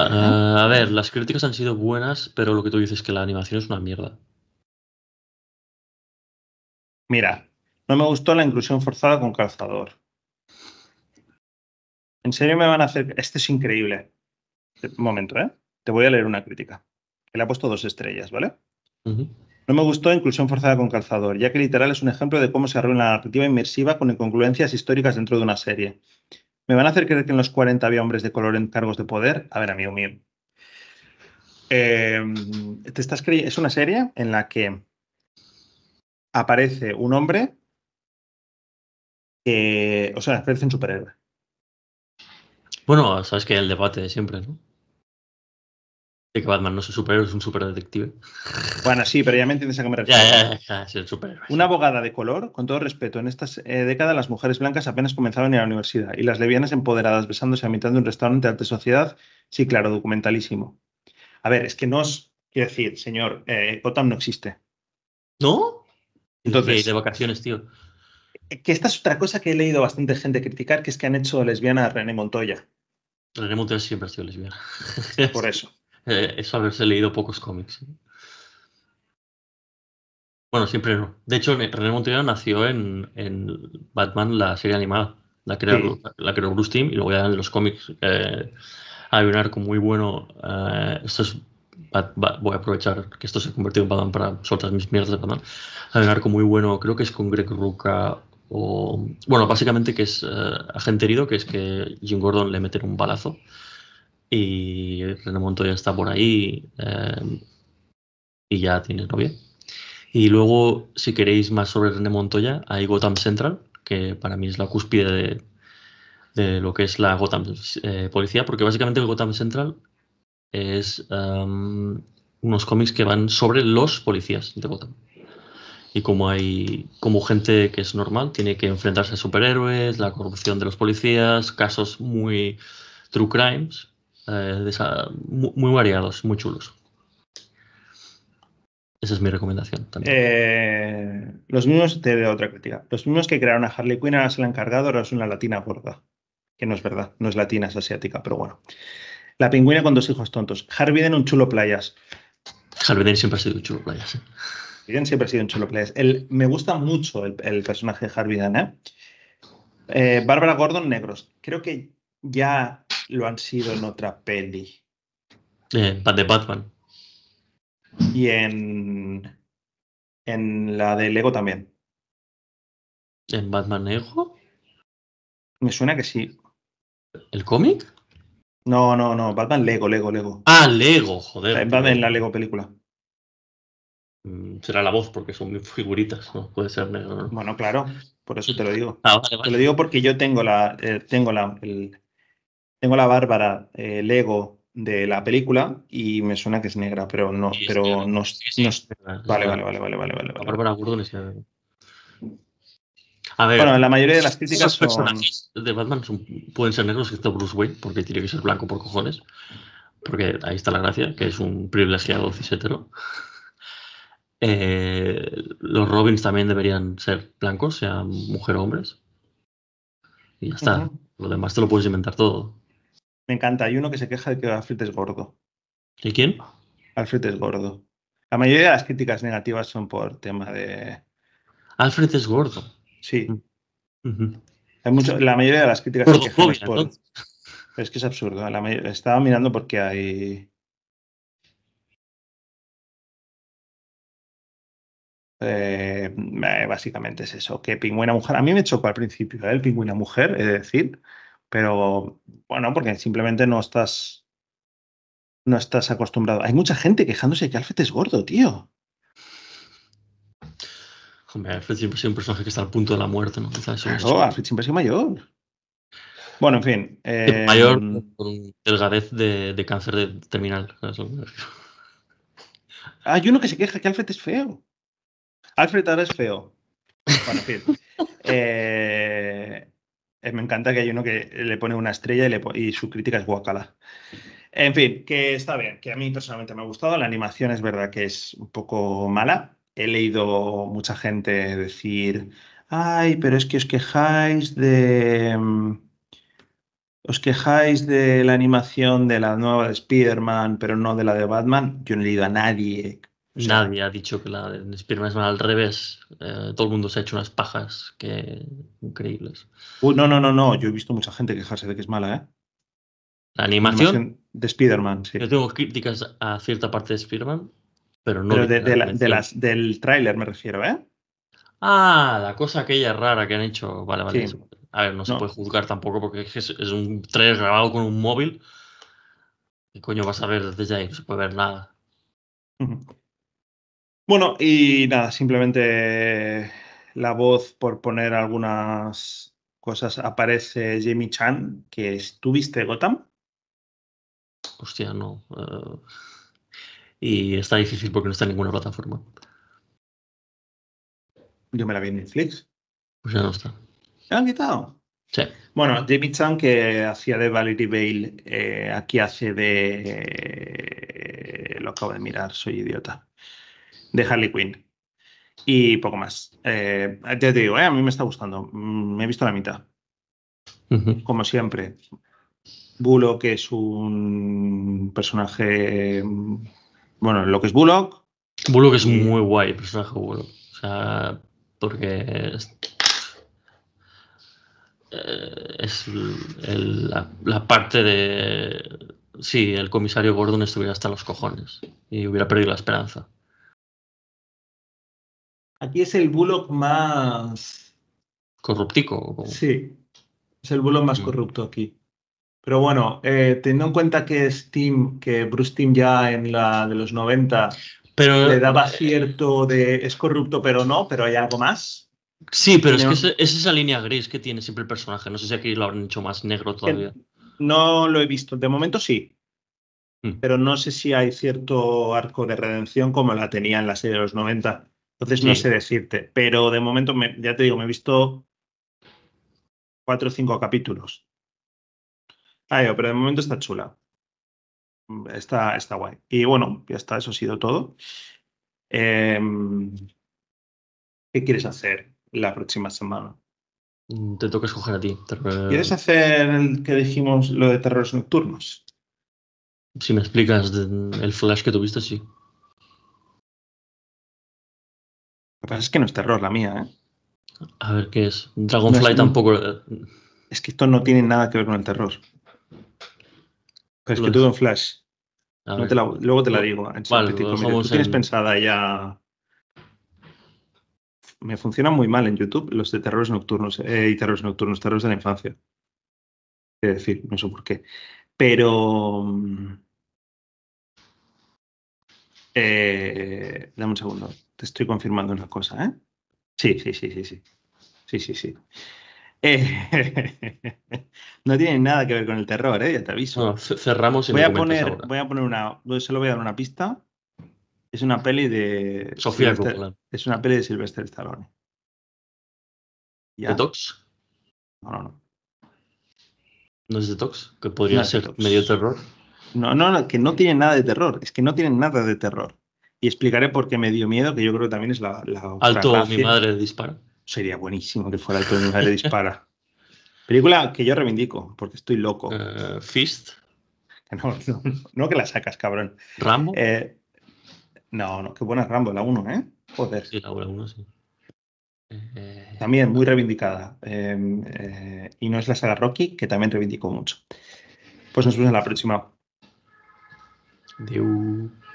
a ver, las críticas han sido buenas, pero lo que tú dices es que la animación es una mierda. Mira, no me gustó la inclusión forzada con calzador. ¿En serio me van a hacer? Este es increíble. Un momento, ¿eh? Te voy a leer una crítica. Que le ha puesto dos estrellas, ¿vale? No me gustó la inclusión forzada con calzador, ya que literal es un ejemplo de cómo se arruina la narrativa inmersiva con incongruencias históricas dentro de una serie. ¿Me van a hacer creer que en los 40 había hombres de color en cargos de poder? A ver, amigo mío. Eh, ¿te estás es una serie en la que aparece un hombre que, o sea, aparece un superhéroe. Bueno, sabes que el debate de siempre, ¿no? De que Batman no es un superhéroe, es un superdetective. Bueno, sí, pero ya me entiendes a qué me refiero. Una abogada de color, con todo respeto, en estas eh, décadas las mujeres blancas apenas comenzaban a ir a la universidad y las levianas empoderadas besándose a mitad de un restaurante de alta sociedad, sí, claro, documentalísimo. A ver, es que no os, quiero decir, señor, eh, Gotham no existe. ¿No? Entonces, de vacaciones, tío. Que esta es otra cosa que he leído bastante gente criticar, que es que han hecho lesbiana a René Montoya. René Montoya siempre ha sido lesbiana. Por eso. Eh, eso haberse leído pocos cómics. ¿eh? Bueno, siempre no. De hecho, René Montoya nació en, Batman, la serie animada. La creó, Bruce Team y luego ya en los cómics. Eh, hay un arco muy bueno. Eh, voy a aprovechar que esto se ha convertido en Batman para soltar mis mierdas de Batman. Hay un arco muy bueno, creo que es con Greg Ruka o... Bueno, básicamente que es eh, agente herido, que es que Jim Gordon le meten un balazo y René Montoya está por ahí eh, y ya tiene novia. Y luego, si queréis más sobre René Montoya, hay Gotham Central, que para mí es la cúspide de, lo que es la Gotham eh, Policía, porque básicamente Gotham Central es unos cómics que van sobre los policías de Gotham. Y como hay como gente que es normal, tiene que enfrentarse a superhéroes, la corrupción de los policías, casos muy true crimes, eh, muy, variados, muy chulos. Esa es mi recomendación también. Eh, los mismos, te otra crítica. Los mismos que crearon a Harley Quinn ahora se la han cargado, ahora es una latina gorda. Que no es verdad, no es latina, es asiática, pero bueno. La pingüina con dos hijos tontos. Harviden un chulo playas. Harviden siempre ha sido un chulo playas. ¿eh? Harviden siempre ha sido un chulo playas. me gusta mucho el, personaje de Harviden, ¿eh? Eh, Bárbara Gordon, negros. Creo que ya lo han sido en otra peli. Eh, de Batman. Y en. En la de Lego también. ¿En Batman Lego? Me suena que sí. ¿El cómic? No, no, no. Batman Lego, Lego, Lego. Ah, Lego, joder. Batman la Lego película. Mm, será la voz, porque son figuritas, ¿no? Puede ser negro, Bueno, claro, por eso te lo digo. Ah, te lo digo porque yo tengo la, eh, tengo la, tengo la Bárbara eh, Lego de la película y me suena que es negra, pero no, pero no, ah, vale, vale, vale, vale, vale, vale. Bárbara Gordon es bueno, la mayoría de las críticas personajes de Batman pueden ser negros, excepto Bruce Wayne, porque tiene que ser blanco por cojones. Porque ahí está la gracia, que es un privilegiado cis Eh, los Robins también deberían ser blancos, sea mujer o hombres. Y ya está. Lo demás te lo puedes inventar todo. Me encanta. Hay uno que se queja de que Alfred es gordo. ¿Y quién? Alfred es gordo. La mayoría de las críticas negativas son por tema de. Alfred es gordo. Sí. Mm. la mayoría de las críticas pues es que es absurdo. estaba mirando porque hay... Eh, básicamente es eso, que pingüina mujer, a mí me chocó al principio ¿eh? el pingüina mujer, es decir, pero bueno, porque simplemente no estás no estás acostumbrado. Hay mucha gente quejándose de que Alfred es gordo, tío. Alfred siempre es un personaje que está al punto de la muerte, ¿no? Alfred siempre es mayor. Bueno, en fin. Eh, mayor con mm. delgadez de, cáncer de terminal. Hay uno que se queja que Alfred es feo. Alfred ahora es feo. Eh, me encanta que hay uno que le pone una estrella y su crítica es guacala. En fin, que está bien, que a mí personalmente me ha gustado. La animación es verdad que es un poco mala, he leído mucha gente decir, ay, pero es que os quejáis de... Mm, os quejáis de la animación de la nueva de Spider-Man, pero no de la de Batman. Yo no he leído a nadie. nadie ha dicho que la de Spider-Man es al revés. Eh, todo el mundo se ha hecho unas pajas que increíbles. no, no, no, no. Yo he visto mucha gente quejarse de que es mala, ¿eh? ¿La animación? animación de Spider-Man, sí. Yo tengo críticas a cierta parte de Spider-Man pero, no del tráiler me refiero, ¿eh? Ah, la cosa aquella rara que han hecho. Vale, vale. A ver, no, se puede juzgar tampoco porque es, un trailer grabado con un móvil. ¿Qué coño vas a ver desde ahí? No se puede ver nada. Bueno, y nada, simplemente la voz por poner algunas cosas. Aparece Jamie Chan, que es, ¿tú viste Gotham? Hostia, no. Eh, y está difícil porque no está en ninguna plataforma. Yo me la vi en Netflix. Pues ya no está. ¿La han quitado? Sí. Bueno, Jimmy Chan, que hacía de Valerie Bale, eh, aquí hace de. Eh, lo acabo de mirar, soy idiota. De Harley Quinn. Y poco más. Eh, ya te digo, a mí me está gustando. Mm, me he visto la mitad. Como siempre. Bulo, que es un personaje mm, bueno, lo que es Bullock. Bullock es muy guay el personaje Bullock. O sea, porque es, eh, la, parte de sí, el comisario Gordon estuviera hasta los cojones y hubiera perdido la esperanza. Aquí es el Bullock más corruptico. Sí, es el Bullock más mm. corrupto aquí. Pero bueno, eh, teniendo en cuenta que Steam, que Bruce Team ya en la de los 90 pero, le eh, daba cierto de es corrupto pero no, pero hay algo más. Sí, pero es que esa línea gris que tiene siempre el personaje. No sé si aquí lo habrán hecho más negro todavía. No lo he visto. De momento sí. Hmm. Pero no sé si hay cierto arco de redención como la tenía en la serie de los 90. Entonces no sé decirte. Pero de momento, ya te digo, me he visto cuatro o cinco capítulos. Ah, pero de momento está chula. Está, está guay. Y bueno, ya está, eso ha sido todo. Em, ¿Qué quieres hacer la próxima semana? Mm, te toca escoger a ti. ¿Quieres hacer el que dijimos, lo de terrores nocturnos? Si me explicas el flash que tuviste, sí. Lo que pasa es que no es terror la mía, ¿eh? A ver qué es. Dragonfly tampoco. Eh. Es que esto no tiene nada que ver con el terror. Pero es que todo en Flash. luego te la digo. tienes pensada ya. Me funcionan muy mal en YouTube los de terrores nocturnos eh, y terrores nocturnos, terrores de la infancia. Es decir, no sé por qué. Pero. Mm, eh, dame un segundo. Te estoy confirmando una cosa, ¿eh? Sí, sí, sí, sí, sí. Sí, sí, sí. no tiene nada que ver con el terror, ya ¿eh? te aviso. cerramos voy a poner, Voy a poner una. Solo voy a dar una pista. Es una peli de. Sofía Es una peli de Sylvester Stallone. Detox. No, no, no. ¿No es de Tox? Que podría ser medio terror. No, no, no, que no tiene nada de terror. Es que no tiene nada de terror. Y explicaré por qué me dio miedo, que yo creo que también es la. la Alto, mi madre dispara. Sería buenísimo que fuera el que dispara. Película que yo reivindico, porque estoy loco. Eh, Fist. No, que la sacas, cabrón. ¿Rambo? Eh, no, no, qué buena es Rambo, la 1, ¿eh? Joder. Sí, la 1, sí. Eh, también muy reivindicada. Em, y no es la saga Rocky, que también reivindico mucho. Pues nos vemos en la próxima. Adiós.